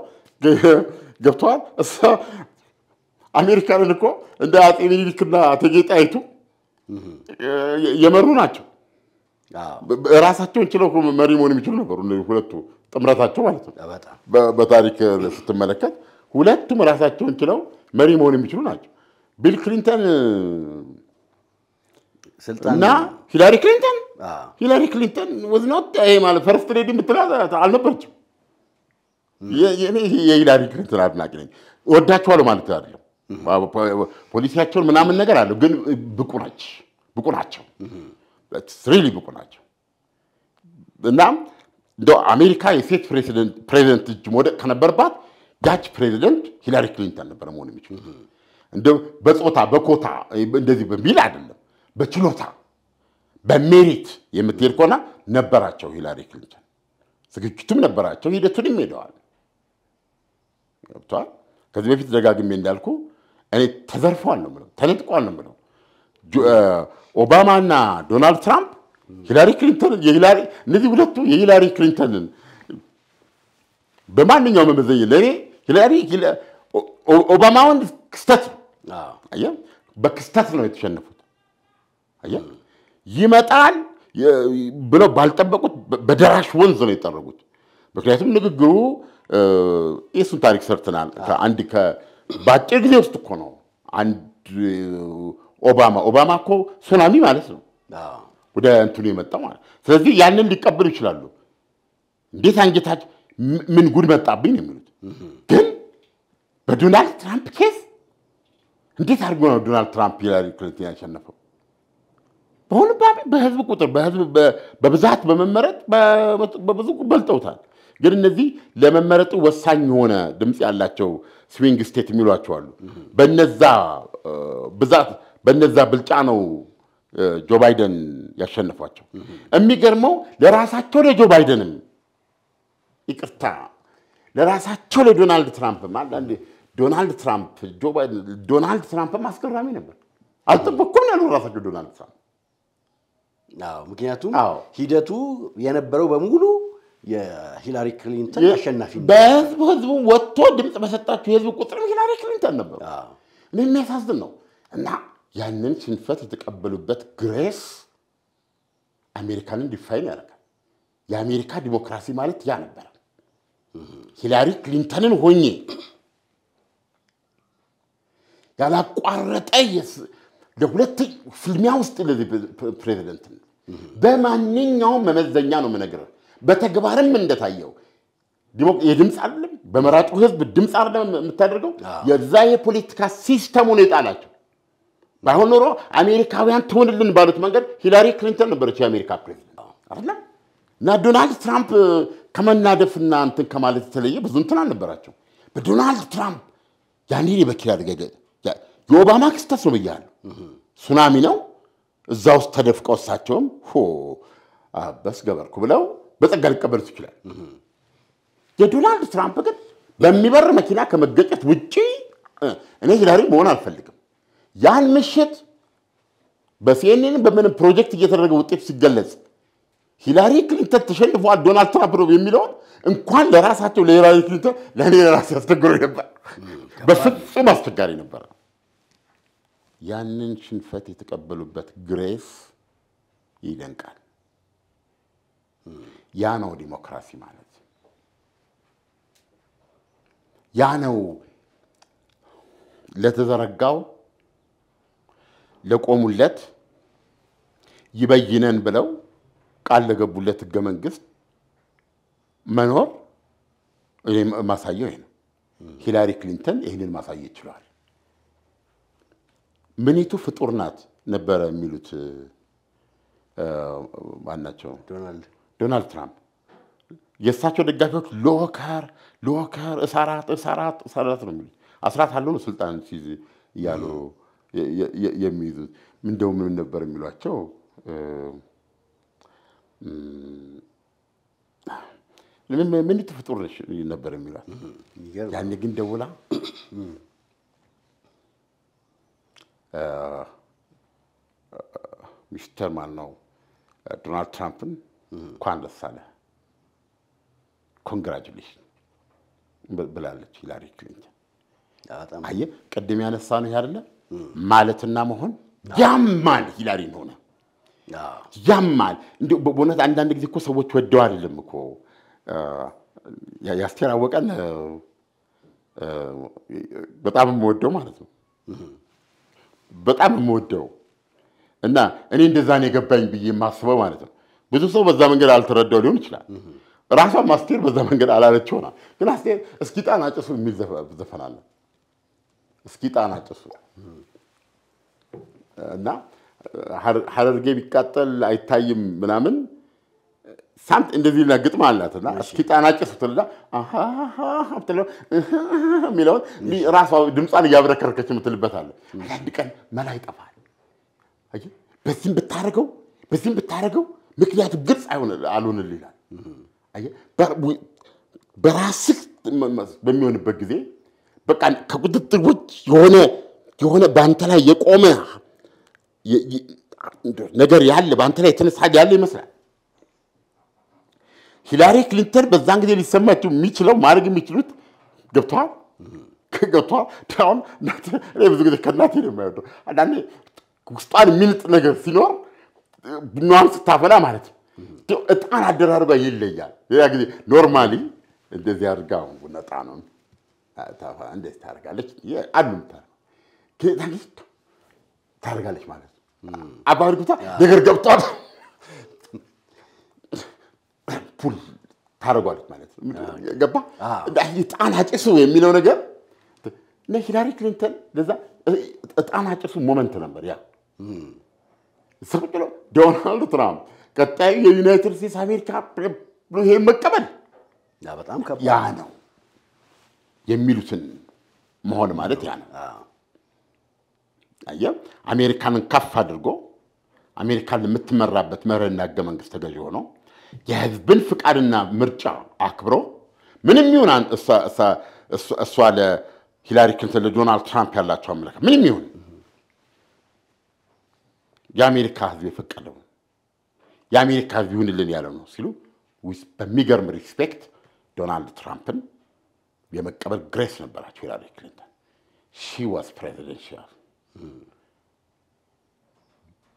ገብተዋል። እሳ አሜሪካንን እኮ እንደ አጼ ሚኒሊክና እቴጌ ጣይቱ የመሩ ናቸው። ራሳቸውን ችለው መሪ መሆን የሚችሉ ነበሩ፣ ሁለቱ ጥምረታቸው ማለት ነው። በታሪክ ስትመለከት ሁለቱም ራሳቸውን ችለው መሪ መሆን የሚችሉ ናቸው። ቢል ክሊንተን እና ሂላሪ ክሊንተን ሂላሪ ክሊንተን ወዝኖት ይሄ ማለት ፈርስት ሌዲ የምትላት አልነበረችም። የሂላሪ ክሊንተን አድናቂ ነኝ። ወዳቸዋለሁ ማለት አይደለም። ፖሊሲያቸውን ምናምን ነገር አለው፣ ግን ብቁ ናች ብቁ ናቸው፣ ሪሊ ብቁ ናቸው። እና እንደ አሜሪካ የሴት ፕሬዚደንት እጅ መውደቅ ከነበረባት ያች ፕሬዚደንት ሂላሪ ክሊንተን ነበረ መሆን የሚችሉ እንደው በጾታ በኮታ እንደዚህ በሚል አይደለም በችሎታ በሜሪት የምትሄድ ከሆነ ነበራቸው ሂላሪ ክሊንተን። ዝግጅቱም ነበራቸው፣ ሂደቱንም ሄደዋል። ገብቷል። ከዚህ በፊት ደጋግሜ እንዳልኩ እኔ ተዘርፏል ነው ምለው፣ ተነጥቋል ነው ምለው። ኦባማና ዶናልድ ትራምፕ ሂላሪ ክሊንተን እነዚህ ሁለቱ የሂላሪ ክሊንተንን በማንኛውም መመዘኝ ለእኔ ሂላሪ ኦባማውን ክስተት ነው በክስተት ነው የተሸነፉት። ይመጣል ብለው ባልጠበቁት በደራሽ ወንዝ ነው የጠረጉት። ምክንያቱም ንግግሩ የሱን ታሪክ ሰርተናል። አንድ በአጭር ጊዜ ውስጥ እኮ ነው አንድ ኦባማ ኦባማ እኮ ሱናሚ ማለት ነው ወደ እንትኑ የመጣ ማለት ስለዚህ ያንን ሊቀበሉ ይችላሉ። እንዴት አንጌታቸው ምን ጉድ መጣብኝ ነው የሚሉት። ግን በዶናልድ ትራምፕ ኬስ እንዴት አድርጎ ነው ዶናልድ ትራምፕ ሂላሪ ክሊንተን ያሸነፈው? በሁሉም በህዝብ ቁጥር በህዝብ በብዛት በመመረጥ በብዙ በልጠውታል። ግን እነዚህ ለመመረጡ ወሳኝ የሆነ ድምፅ ያላቸው ስዊንግ ስቴት የሚሏቸዋሉ በነዛ ብዛት በነዛ ብልጫ ነው ጆ ባይደን ያሸነፏቸው። የሚገርመው ለራሳቸው ለጆ ባይደንም ይቅርታ፣ ለራሳቸው ለዶናልድ ትራምፕም አንዳንዴ ዶናልድ ትራምፕ ዶናልድ ትራምፕም አስገራሚ ነበር። አልጠበኩም ያሉ ራሳቸው ዶናልድ ትራምፕ ምክንያቱም ሂደቱ የነበረው በሙሉ የሂላሪ ክሊንተን አሸናፊ በህዝቡ ህዝቡ ወጥቶ ድምፅ በሰጣቸው የህዝብ ቁጥርም ሂላሪ ክሊንተን ነበሩ። እኔ የሚያሳዝን ነው እና ያንን ሽንፈት የተቀበሉበት ግሬስ አሜሪካንን ዲፋይን ያደርጋል። የአሜሪካ ዲሞክራሲ ማለት ያ ነበረ። ሂላሪ ክሊንተንን ሆኜ ያላቋረጠ ለሁለት ፍልሚያ ውስጥ ፕሬዚደንት በማንኛውም መመዘኛ ነው የምነግርህ። በተግባርም እንደታየው የድምፅ አይደለም በመራጩ ህዝብ ድምፅ አይደለም የምታደርገው የዛ የፖለቲካ ሲስተሙ ነው የጣላቸው። ባይሆን ኖሮ አሜሪካውያን ትሆንልን ባሉት መንገድ ሂላሪ ክሊንተን ነበረች የአሜሪካ ፕሬዚደንት አይደለ እና ዶናልድ ትራምፕ ከመናደፍና እንትን ከማለት የተለየ ብዙ እንትን አልነበራቸው። በዶናልድ ትራምፕ ያኔ በኪር አደገገ የኦባማ ክስተት ነው ብያለሁ። ሱናሚ ነው። እዛ ውስጥ ተደፍቀው እሳቸውም በስ ገበርኩ ብለው በጸጋ ሊቀበሉት ይችላል። የዶናልድ ትራምፕ ግን በሚበር መኪና ከመገጨት ውጪ እኔ ሂላሪ መሆን አልፈልግም። ያን ምሽት በሲኤንኤን በምንም ፕሮጀክት እየተደረገ ውጤቱ ሲገለጽ ሂላሪ ክሊንተን ተሸንፏል ዶናልድ ትራምፕ ነው የሚለውን እንኳን ለራሳቸው ለሂላሪ ክሊንተን ለእኔ ለራሴ ያስቸግረው ነበር። በፍጹም አስቸጋሪ ነበር። ያንን ሽንፈት የተቀበሉበት ግሬስ ይደንቃል። ያ ነው ዲሞክራሲ ማለት፣ ያ ነው ለተዘረጋው ለቆሙለት ይበይነን ብለው ቃል ለገቡለት ህገ መንግስት መኖር ማሳየው ይሄ ነው። ሂላሪ ክሊንተን ይህንን ማሳየት ችሏል። ምኒቱ ፍጡር ናት ነበረ የሚሉት ማናቸው? ዶናልድ ትራምፕ የእሳቸው ደጋፊዎች ሎከር ሎከር፣ እሳራት እሳራት እሳራት ነው የሚሉት። አስራት አለው ነው ስልጣን ሲይዝ እያሉ የሚይዙት። እንደው ምን ነበር የሚሏቸው? ምኒቱ ፍጡር ነበር የሚሏት። ያኔ ግን ደውላ ሚስተር ማን ነው ዶናልድ ትራምፕን እንኳን ደስ አለ ኮንግራጁሌሽን ብላለች ሂላሪ ክሊንተን። አየ ቅድም ያነሳ ነው ይህ አይደለ ማለትና መሆን ያማል። ሂላሪን ሆነ ያማል። እንዲሁ በእውነት አንዳንድ ጊዜ እኮ ሰዎች ወደው አይደለም እኮ ያስቴር አወቀን በጣም የምወደው ማለት ነው በጣም የምወደው እና እኔ እንደዛ ነው የገባኝ ብዬ የማስበው ማለት ነው። ብዙ ሰው በዛ መንገድ አልተረዳው ሊሆን ይችላል። ራሷም አስቴር በዛ መንገድ አላለች ሆና ግን አስቴር እስኪ ጣና ጭሱ የሚል ዘፈን አለ። እስኪ ጣና ጭሱ እና ሀረርጌ ቢቃጠል አይታይም ምናምን ሳምት እንደዚህ ግጥም አላትና እስኪ ጣናጭ ስትልና የሚለውን ራሷ ድምፃን እያብረከርከች የምትልበት አለ። አንዳንድ ቀን መላ ይጠፋል። በዚህም ብታደርገው በዚህም ብታደርገው ምክንያቱ ግልጽ አልሆንልህ ይላል። በራስህ በሚሆንበት ጊዜ በቃ ከቁጥጥር ውጭ የሆነ የሆነ በአንተ ላይ የቆመ ነገር ያለ በአንተ ላይ የተነሳ ያለ ይመስላል። ሂላሪ ክሊንተን በዛን ጊዜ ሊሰማቸው የሚችለው ማድረግ የሚችሉት ገብተዋል ገብተዋል። አሁን ብዙ ጊዜ ከእናቴ ነው የማይወደው። አንዳንዴ ውስጧን የሚልጥ ነገር ሲኖር ቡናዋን ስታፈላ ማለት ነው እጣን አደራርጓ ይለያል። ሌላ ጊዜ ኖርማሊ እንደዚህ አድርጋ ቡና እጣኑን እንደዚህ ታደርጋለች አሉ ታደርጋለች ማለት ነው። አባርጉታ ነገር ገብቷል ፑል ታደርጓለች ማለት ነው። ገባ እጣን አጭሱ የሚለው ነገር ሂላሪ ክሊንተን ለዛ እጣን አጭሱ ሞመንት ነበር ያ ስቁጭ ነው። ዶናልድ ትራምፕ ቀጣዩ የዩናይትድ ስቴትስ አሜሪካ ብሎ ይሄን መቀበል በጣም ያ ነው የሚሉትን መሆን ማለት ያ ነው። አየህ አሜሪካንን ከፍ አድርጎ አሜሪካን የምትመራበት መርህና ህገ መንግስት ተገዢ ሆነው የህዝብን ፍቃድና ምርጫ አክብሮ ምንም ይሁን እሷ ለሂላሪ ክሊንተን ለዶናልድ ትራምፕ ያላቸው አመለካከት ምንም ይሁን የአሜሪካ ህዝብ የፈቀደው የአሜሪካ ህዝብ ይሁንልን ያለው ነው ሲሉ በሚገርም ሪስፔክት ዶናልድ ትራምፕን የመቀበል ግሬስ ነበራቸው ሂላሪ ክሊንተን ሺ ዋዝ ፕሬዚደንሽል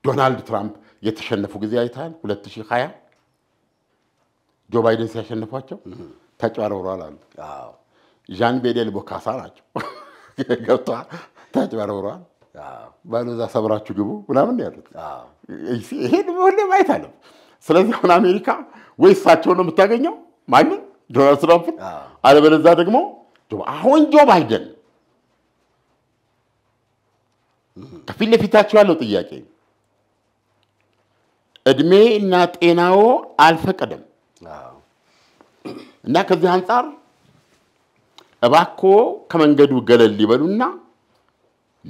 ዶናልድ ትራምፕ የተሸነፉ ጊዜ አይተሃል 2020 ጆ ባይደን ሲያሸንፏቸው ተጭበርብሯል አሉ። ዣን ቤዴል ቦካሳ ናቸው ገብቷ ተጭበርብሯል ባሉ እዛ ሰብራችሁ ግቡ ምናምን ያሉት ይሄ ሁሌ ማየት አለም። ስለዚህ አሁን አሜሪካ ወይ ሳቸው ነው የምታገኘው ማንን ዶናልድ ትራምፕ አለበለዛ ደግሞ አሁን ጆ ባይደን ከፊት ለፊታቸው ያለው ጥያቄ እድሜ እና ጤናዎ አልፈቀደም እና ከዚህ አንጻር እባክዎ ከመንገዱ ገለል ሊበሉና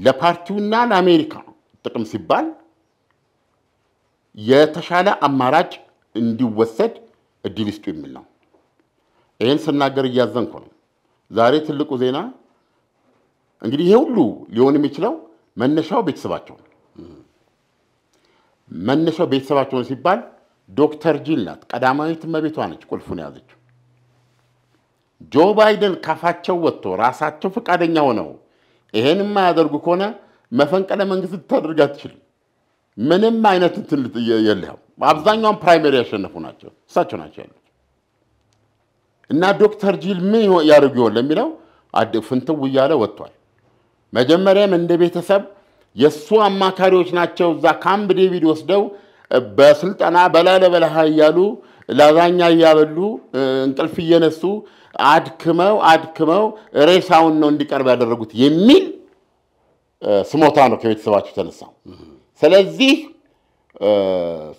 ለፓርቲውና ለአሜሪካ ጥቅም ሲባል የተሻለ አማራጭ እንዲወሰድ እድል ይስጡ የሚል ነው። ይህን ስናገር እያዘንኩ ነው። ዛሬ ትልቁ ዜና እንግዲህ ይሄ ሁሉ ሊሆን የሚችለው መነሻው ቤተሰባቸው መነሻው ቤተሰባቸውን ሲባል ዶክተር ጂል ናት። ቀዳማዊት እመቤቷ ነች ቁልፉን የያዘችው። ጆ ባይደን ካፋቸው ወጥቶ ራሳቸው ፈቃደኛ ሆነው ይሄን የማያደርጉ ከሆነ መፈንቀለ መንግስት ልታደርግ አትችልም። ምንም አይነት እንትን የለህም። አብዛኛውን ፕራይመሪ ያሸነፉ ናቸው እሳቸው ናቸው ያሉት። እና ዶክተር ጂል ምን ያደርጉ ይሆን ለሚለው ፍንትው እያለ ወጥቷል። መጀመሪያም እንደ ቤተሰብ የእሱ አማካሪዎች ናቸው እዛ ካምፕ ዴቪድ ወስደው በስልጠና በላለበላሃ እያሉ ላዛኛ እያበሉ እንቅልፍ እየነሱ አድክመው አድክመው ሬሳውን ነው እንዲቀርብ ያደረጉት የሚል ስሞታ ነው ከቤተሰባቸው የተነሳው። ስለዚህ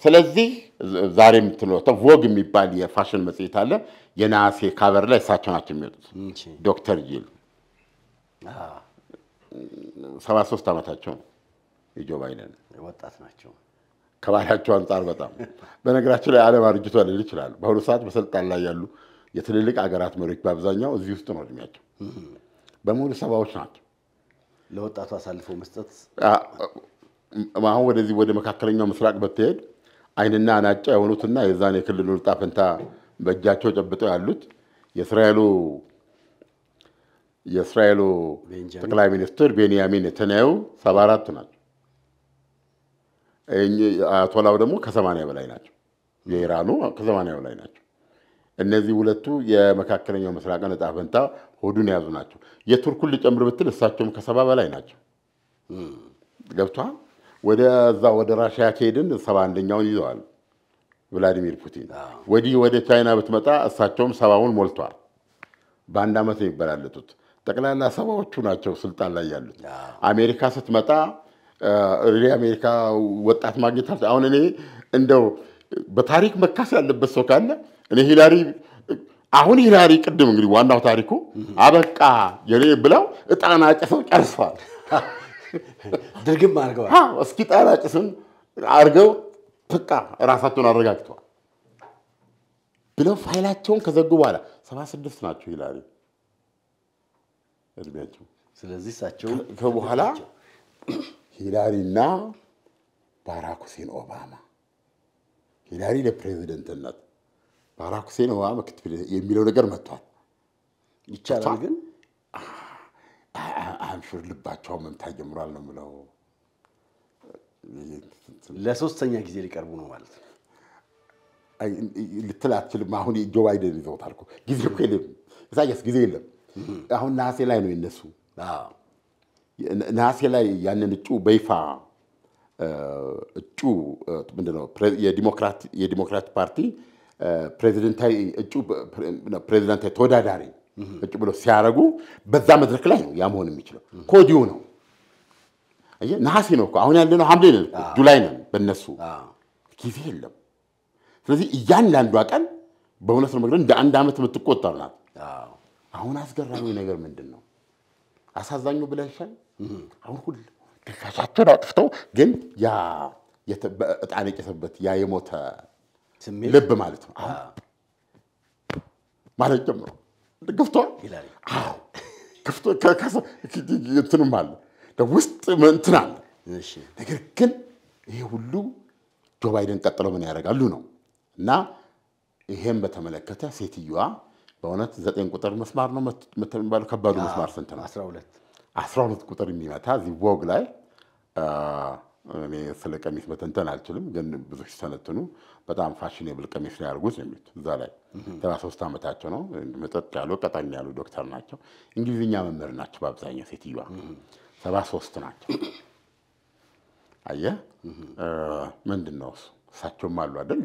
ስለዚህ ዛሬ የምትኖረው ቮግ የሚባል የፋሽን መጽሔት አለ። የነሐሴ ካቨር ላይ እሳቸው ናቸው የሚወጡት። ዶክተር ጂል ሰባ ሶስት ዓመታቸው ነው። የጆ ባይደን ወጣት ናቸው። ከባህላቸው አንጻር በጣም በነገራቸው ላይ ዓለም አርጅቷ ሊል ይችላሉ። በአሁኑ ሰዓት በስልጣን ላይ ያሉ የትልልቅ አገራት መሪዎች በአብዛኛው እዚህ ውስጥ ነው እድሜያቸው፣ በሙሉ ሰባዎች ናቸው። ለወጣቱ አሳልፎ መስጠት አሁን ወደዚህ ወደ መካከለኛው ምስራቅ ብትሄድ አይንና ናጫ የሆኑትና የዛን የክልሉ ዕጣ ፈንታ በእጃቸው ጨብጠው ያሉት የእስራኤሉ የእስራኤሉ ጠቅላይ ሚኒስትር ቤንያሚን ኔታንያሁ ሰባ አራቱ ናቸው። አያቶላው ደግሞ ከሰማንያ በላይ ናቸው። የኢራኑ ከሰማንያ በላይ ናቸው። እነዚህ ሁለቱ የመካከለኛው ምስራቅን ዕጣ ፈንታ ሆዱን የያዙ ናቸው። የቱርኩን ልጨምር ብትል እሳቸውም ከሰባ በላይ ናቸው። ገብቷል። ወደዛ ወደ ራሽያ ከሄድን ሰባ አንደኛውን ይዘዋል ቭላዲሚር ፑቲን። ወዲህ ወደ ቻይና ብትመጣ እሳቸውም ሰባውን ሞልቷል። በአንድ ዓመት ነው የሚበላለጡት። ጠቅላላ ሰባዎቹ ናቸው ስልጣን ላይ ያሉት። አሜሪካ ስትመጣ አሜሪካ ወጣት ማግኘት አሁን እኔ እንደው በታሪክ መካስ ያለበት ሰው ካለ እኔ ሂላሪ አሁን ሂላሪ ቅድም እንግዲህ ዋናው ታሪኩ አበቃ የኔ ብለው እጣን አጭሰው ጨርሰዋል። ድርግም አድርገዋል። እስኪ ጣን አጭስን አድርገው ፍቃ ራሳቸውን አረጋግተዋል ብለው ፋይላቸውን ከዘጉ በኋላ ሰባ ስድስት ናቸው ሂላሪ እድሜያቸው። ስለዚህ እሳቸው ከበኋላ ሂላሪ ባራክ ሁሴን ኦባማ ሂላሪ ለፕሬዚደንትነት ባራክ ሁሴን ኦባማ ምክትል የሚለው ነገር መጥቷል። ይቻላል ግን አንሹር ልባቸው መምታት ጀምሯል ነው የምለው። ለሶስተኛ ጊዜ ሊቀርቡ ነው ማለት ነው ልትል አትችልም። አሁን ጆ ባይደን ይዘውታል። ጊዜ እኮ የለም፣ ኢሳያስ ጊዜ የለም። አሁን ነሐሴ ላይ ነው የነሱ ነሐሴ ላይ ያንን እጩ በይፋ እጩ ምንድነው የዲሞክራት ፓርቲ ፕሬዚደንታዊ እጩ ፕሬዚደንታዊ ተወዳዳሪ እጩ ብሎ ሲያደርጉ በዛ መድረክ ላይ ነው ያ መሆን የሚችለው። ኮዲው ነው ነሐሴ ነው እኮ አሁን ያለነው ሐምሌ ነን፣ ጁላይ ነን። በነሱ ጊዜ የለም። ስለዚህ እያንዳንዷ ቀን በእውነት ነው እንደ አንድ ዓመት የምትቆጠር ናት። አሁን አስገራሚ ነገር ምንድን ነው? አሳዛኙ ብለሻል። አሁን ሁሉ ድካሳቸውን አጥፍተው ግን ያ እጣን የጨሰበት ያ የሞተ ልብ ማለት ነው ማለት ጀምሮ ግፍቶ አለ ውስጥ እንትን አለ። ነገር ግን ይሄ ሁሉ ጆ ባይደን ቀጥሎ ምን ያደርጋሉ ነው እና ይሄን በተመለከተ ሴትዮዋ በእውነት ዘጠኝ ቁጥር መስማር ነው የሚባለው። ከባዱ መስማር ስንት ነው? አስራ ሁለት ቁጥር የሚመታ እዚህ ቦግ ላይ እኔ ስለ ቀሚስ መተንተን አልችልም፣ ግን ብዙ ሲተነትኑ በጣም ፋሽኔብል ቀሚስ ነው ያደርጉት የሚሉት። እዛ ላይ ሰባ ሶስት ዓመታቸው ነው። መጠጥ ያሉ ቀጠን ያሉ ዶክተር ናቸው። እንግሊዝኛ መምህር ናቸው። በአብዛኛው ሴትዮዋ ሰባ ሶስት ናቸው። አየህ ምንድን ነው እሱ እሳቸውም አሉ አይደል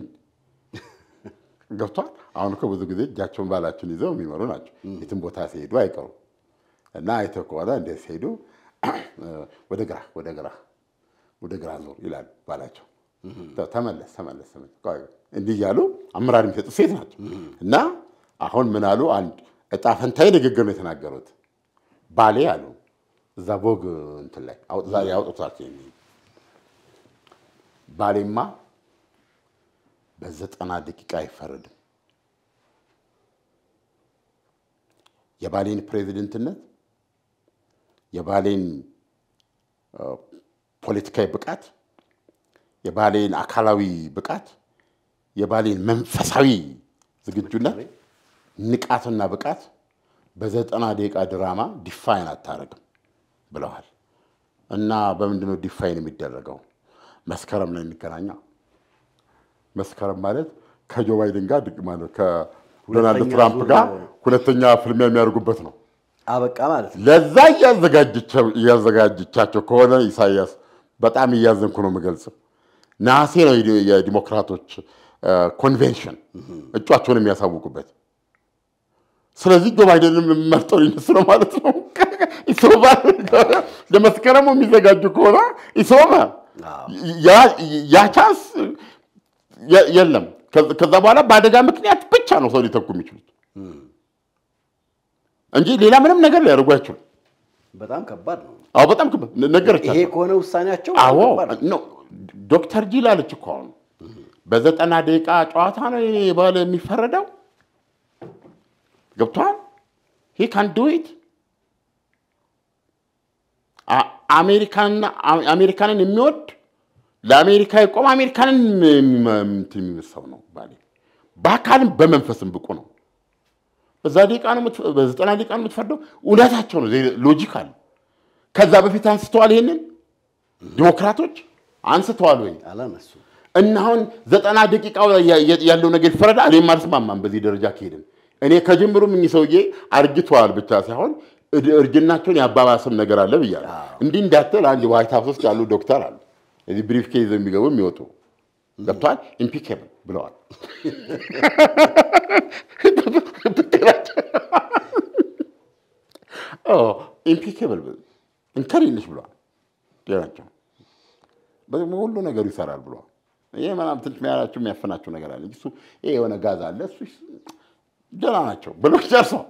ገብቷል። አሁን እኮ ብዙ ጊዜ እጃቸውን ባላቸውን ይዘው የሚመሩ ናቸው። የትም ቦታ ሲሄዱ አይቀሩም እና አይተህ ከሆነ እንዴት ሲሄዱ ወደ ግራ ወደ ግራ ወደ ግራ ዞር ይላሉ ባላቸው፣ ተመለስ ተመለስ እንዲህ እያሉ አመራር የሚሰጡ ሴት ናቸው። እና አሁን ምን አሉ? አንድ እጣ ፈንታዬ ንግግር ነው የተናገሩት። ባሌ አሉ እዛ ቦግ እንትን ላይ ያውጡታል። ባሌማ በዘጠና ደቂቃ አይፈረድም። የባሌን ፕሬዚደንትነት የባሌን ፖለቲካዊ ብቃት የባሌን አካላዊ ብቃት የባሌን መንፈሳዊ ዝግጁነት ንቃትና ብቃት በዘጠና ደቂቃ ድራማ ዲፋይን አታደረግም ብለዋል። እና በምንድነው ዲፋይን የሚደረገው? መስከረም ላይ እንገናኛ። መስከረም ማለት ከጆ ባይደን ጋር ድግ ማለት ከዶናልድ ትራምፕ ጋር ሁለተኛ ፍልሚያ የሚያደርጉበት ነው። አበቃ ማለት ለዛ እያዘጋጀቻቸው ከሆነ ኢሳያስ በጣም እያዘንኩ ነው የምገልጽም። ነሐሴ ነው የዲሞክራቶች ኮንቬንሽን እጩአቸውን የሚያሳውቁበት። ስለዚህ ጆ ባይደንም መርጠው ሊነሱ ነው ማለት ነው። ኢሶማ ለመስከረሙ የሚዘጋጁ ከሆነ ኢሶማ ያ ቻንስ የለም። ከዛ በኋላ በአደጋ ምክንያት ብቻ ነው ሰው ሊተኩ የሚችሉት እንጂ ሌላ ምንም ነገር ሊያደርጉ አይችሉም። በጣም ከባድ ነው። አዎ በጣም ከባድ ነገር ይሄ ከሆነ ውሳኔያቸው። አዎ ዶክተር ጂል አለች እኮ አሁን በዘጠና ደቂቃ ጨዋታ ነው የባለ የሚፈረደው ገብቷል። ሂ ካን ዱ ኢት አሜሪካንን የሚወድ ለአሜሪካ የቆመ አሜሪካንን እንትን የሚመስል ሰው ነው ባሌ። በአካልም በመንፈስም ብቁ ነው። በዛ ደቂቃ በዘጠና ደቂቃ ነው የምትፈርደው። እውነታቸው ነው፣ ሎጂካል። ከዛ በፊት አንስተዋል፣ ይሄንን ዲሞክራቶች አንስተዋል ወይ አላነሱ እና አሁን ዘጠና ደቂቃው ያለው ነገር ይፈረዳ። እኔም አልስማማም በዚህ ደረጃ ከሄድን። እኔ ከጀምሩ እኚህ ሰውዬ አርጅተዋል ብቻ ሳይሆን እርጅናቸውን ያባባስም ነገር አለ ብያለሁ። እንዲህ እንዳትል አንድ ዋይት ሀውስ ውስጥ ያሉ ዶክተር አሉ እዚህ ብሪፍ ኬዝ ይዘው የሚገቡ የሚወጡ ገብቷል። ኢምፒኬብል ብለዋል። ኢምፒኬብል እንከን ብለዋል። ብለዋል። ጤናቸው ሁሉ ነገር ይሰራል ብለዋል። ይሄ ምናምን ትንሽ መያላቸው የሚያፈናቸው ነገር አለ። እሱ ይሄ የሆነ ጋዝ አለ እሱ ደህና ናቸው ብሎ ጨርሰው።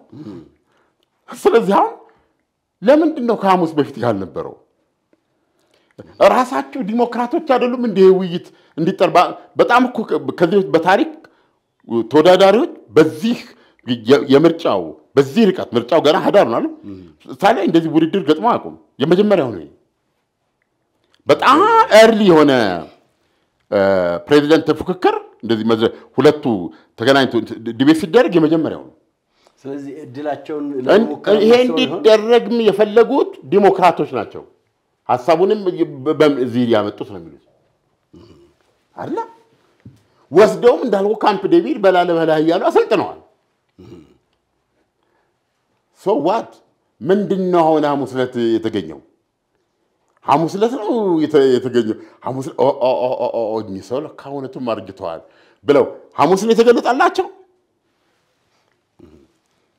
ስለዚህ አሁን ለምንድን ነው ከሐሙስ በፊት ካልነበረው ራሳቸው ዲሞክራቶች አይደሉም እንዲህ ውይይት እንዲጠር በጣም ከዚህ በታሪክ ተወዳዳሪዎች በዚህ የምርጫው በዚህ ርቀት ምርጫው ገና ህዳር ነው ሳለ እንደዚህ ውድድር ገጥሞ አያውቁም። የመጀመሪያው ነው። በጣም ኤርሊ የሆነ ፕሬዚደንት ፉክክር እንደዚህ ሁለቱ ተገናኝቶ ዲቤት ሲደረግ የመጀመሪያው ነው። ስለዚህ እድላቸውን ይሄ እንዲደረግም የፈለጉት ዲሞክራቶች ናቸው። ሀሳቡንም እዚህ ያመጡት ነው የሚሉት አለ ወስደውም እንዳልኩ ካምፕ ዴቪድ በላለ በላ እያሉ አሰልጥነዋል። ሰዋት ምንድን ነው አሁን ሐሙስ ዕለት የተገኘው? ሐሙስ ዕለት ነው የተገኘው። ሐሙስ ሰው ለካ እውነቱም አርጅተዋል ብለው ሐሙስ ነው የተገለጠላቸው።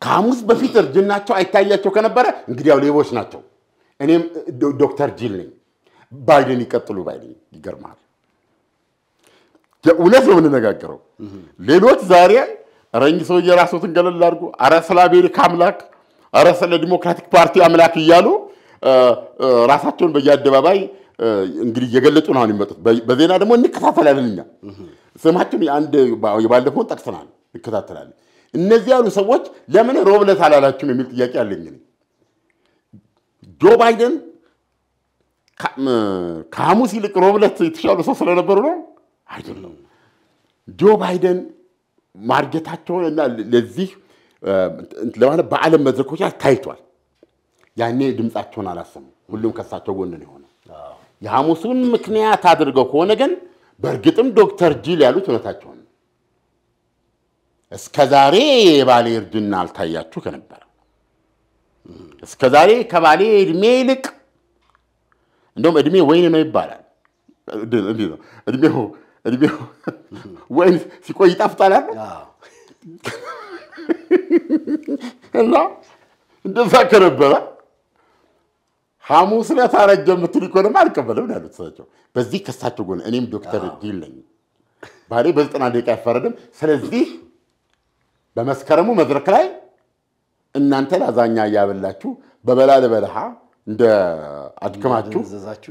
ከሐሙስ በፊት እርጅናቸው አይታያቸው ከነበረ እንግዲያው ሌቦች ናቸው። እኔም ዶክተር ጂል ነኝ። ባይደን ይቀጥሉ ባይ ይገርማል። እውነት ነው የምንነጋገረው። ሌሎች ዛሬ ረኝ ሰው የራሱትን ገለል አድርጎ አረ ስለ አሜሪካ አምላክ፣ አረ ስለ ዲሞክራቲክ ፓርቲ አምላክ እያሉ ራሳቸውን በየአደባባይ እንግዲህ እየገለጡ ነው አሁን የሚመጡት። በዜና ደግሞ እንከታተላለን እኛ ስማችን የአንድ የባለፈውን ጠቅሰናል፣ እንከታተላለን። እነዚህ ያሉ ሰዎች ለምን ሮብለት አላላችሁም የሚል ጥያቄ አለኝ። ጆ ባይደን ከሐሙስ ይልቅ ሮብለት የተሻሉ ሰው ስለነበሩ ነው አይደለም። ጆ ባይደን ማርጀታቸውን እና ለዚህ ለማለ በዓለም መድረኮች ታይቷል። ያኔ ድምፃቸውን አላሰሙ። ሁሉም ከሳቸው ጎን ነው የሆነ። የሐሙሱን ምክንያት አድርገው ከሆነ ግን በእርግጥም ዶክተር ጂል ያሉት እውነታቸውን እስከ ዛሬ የባሌ እርጅና አልታያችሁ ከነበረ እስከዛሬ ከባሌ እድሜ ይልቅ እንደውም እድሜ ወይን ነው ይባላል። እድሜው ወይን ሲቆይ ይጣፍጣል እና እንደዛ ከነበረ ሐሙስ ዕለት አረጀ የምትል ከሆነማ አልቀበልም ያሉት እሳቸው። በዚህ ከሳቸው ጎን እኔም ዶክተር ዲል ነኝ። ባሌ በዘጠና ደቂቃ አይፈረድም። ስለዚህ በመስከረሙ መድረክ ላይ እናንተ ላዛኛ እያበላችሁ በበላ ለበልሃ እንደ አድክማችሁ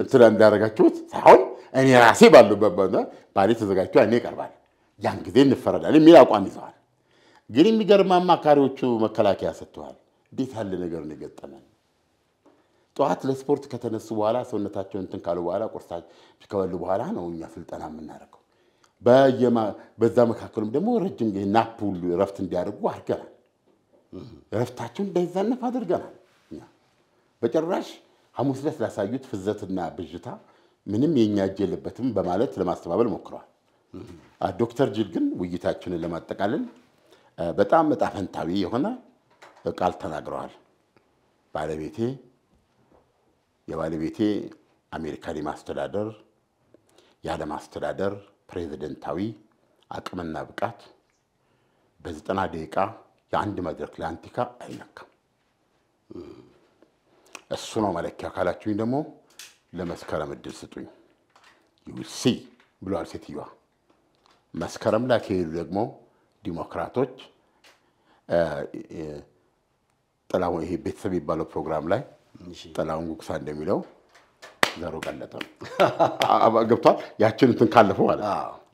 እንትን እንዳደረጋችሁት ሳይሆን እኔ ራሴ ባሉበት ባሌ ተዘጋጅቶ ያኔ ይቀርባል፣ ያን ጊዜ እንፈረዳል የሚል አቋም ይዘዋል። ግን የሚገርም አማካሪዎቹ መከላከያ ሰጥተዋል። እንዴት ያለ ነገር ነው የገጠመን? ጠዋት ለስፖርት ከተነሱ በኋላ ሰውነታቸውን እንትን ካሉ በኋላ ቁርሳ ከበሉ በኋላ ነው እኛ ስልጠና የምናደርገው። በዛ መካከሉም ደግሞ ረጅም ናፕ ሁሉ እረፍት እንዲያደርጉ አድርገናል። እረፍታችሁ እንዳይዛነፍ አድርገናል። በጭራሽ ሐሙስ ዕለት ላሳዩት ፍዘትና ብዥታ ምንም የእኛ እጅ የለበትም በማለት ለማስተባበል ሞክረዋል። ዶክተር ጅል ግን ውይይታችንን ለማጠቃለል በጣም መጣፈንታዊ የሆነ ቃል ተናግረዋል። ባለቤቴ የባለቤቴ አሜሪካን የማስተዳደር ማስተዳደር ፕሬዚደንታዊ አቅምና ብቃት በዘጠና ደቂቃ የአንድ መድረክ ለአንቲካ አይነካም። እሱ ነው መለኪያ ካላችሁኝ ደግሞ ለመስከረም እድል ስጡኝ ዩሲ ብሏል ሴትዮዋ። መስከረም ላይ ከሄዱ ደግሞ ዲሞክራቶች ጥላሁን ይሄ ቤተሰብ የሚባለው ፕሮግራም ላይ ጥላሁን ጉግሳ እንደሚለው ዘሩ ቀለጠ ገብቷል። ያችን እንትን ካለፉ ማለት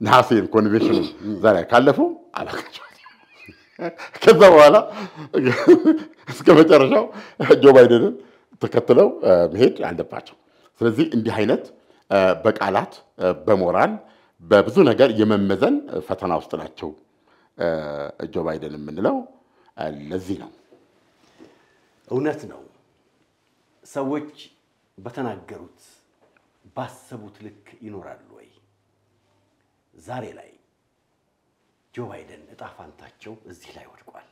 ነሐሴን ኮንቬንሽኑ ዛ ላይ ካለፉ አላቃቸው ከዛ በኋላ እስከ መጨረሻው ጆ ባይደንን ተከትለው መሄድ አለባቸው። ስለዚህ እንዲህ አይነት በቃላት በሞራል በብዙ ነገር የመመዘን ፈተና ውስጥ ናቸው ጆ ባይደን የምንለው ለዚህ ነው። እውነት ነው። ሰዎች በተናገሩት ባሰቡት ልክ ይኖራሉ ወይ ዛሬ ላይ ጆ ባይደን እጣ ፋንታቸው እዚህ ላይ ወድቋል።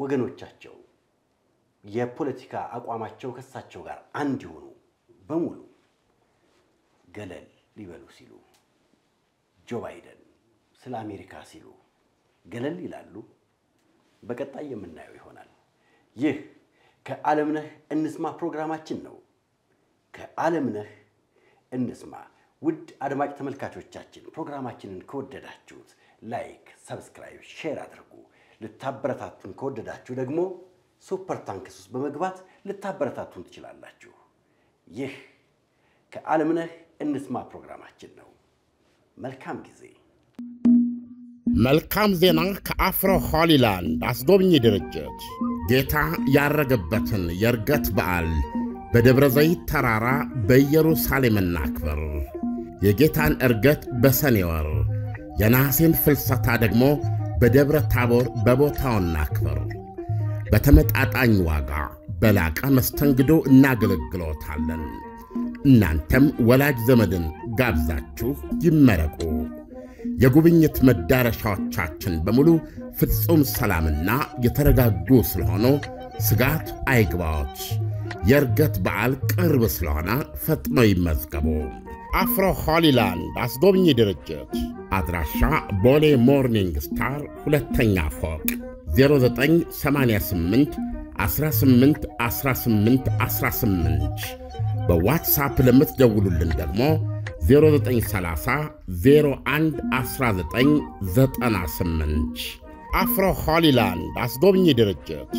ወገኖቻቸው የፖለቲካ አቋማቸው ከሳቸው ጋር አንድ የሆኑ በሙሉ ገለል ሊበሉ ሲሉ ጆ ባይደን ስለ አሜሪካ ሲሉ ገለል ይላሉ። በቀጣይ የምናየው ይሆናል። ይህ ከዓለምነህ እንስማ ፕሮግራማችን ነው። ከዓለምነህ እንስማ ውድ አድማጭ ተመልካቾቻችን ፕሮግራማችንን ከወደዳችሁት ላይክ፣ ሰብስክራይብ፣ ሼር አድርጉ። ልታበረታቱን ከወደዳችሁ ደግሞ ሱፐር ታንክስ ውስጥ በመግባት ልታበረታቱን ትችላላችሁ። ይህ ከዓለምነህ እንስማ ፕሮግራማችን ነው። መልካም ጊዜ። መልካም ዜና ከአፍሮ ሆሊላንድ አስጎብኚ ድርጅት ጌታ ያረገበትን የእርገት በዓል በደብረ ዘይት ተራራ በኢየሩሳሌም እናክብር። የጌታን እርገት በሰኔ ወር፣ የነሐሴን ፍልሰታ ደግሞ በደብረ ታቦር በቦታው እናክብር። በተመጣጣኝ ዋጋ በላቀ መስተንግዶ እናገለግሎታለን። እናንተም ወላጅ ዘመድን ጋብዛችሁ ይመረቁ። የጉብኝት መዳረሻዎቻችን በሙሉ ፍጹም ሰላምና የተረጋጉ ስለሆኑ ስጋት አይግባዎች። የእርገት በዓል ቅርብ ስለሆነ ፈጥነው ይመዝገቡ። አፍሮ ሆሊላንድ አስጎብኚ ድርጅት አድራሻ ቦሌ ሞርኒንግ ስታር ሁለተኛ ፎቅ 0988 18 18 በዋትሳፕ ለምትደውሉልን ደግሞ 0930 01 1998 አፍሮ ሆሊላንድ አስጎብኚ ድርጅት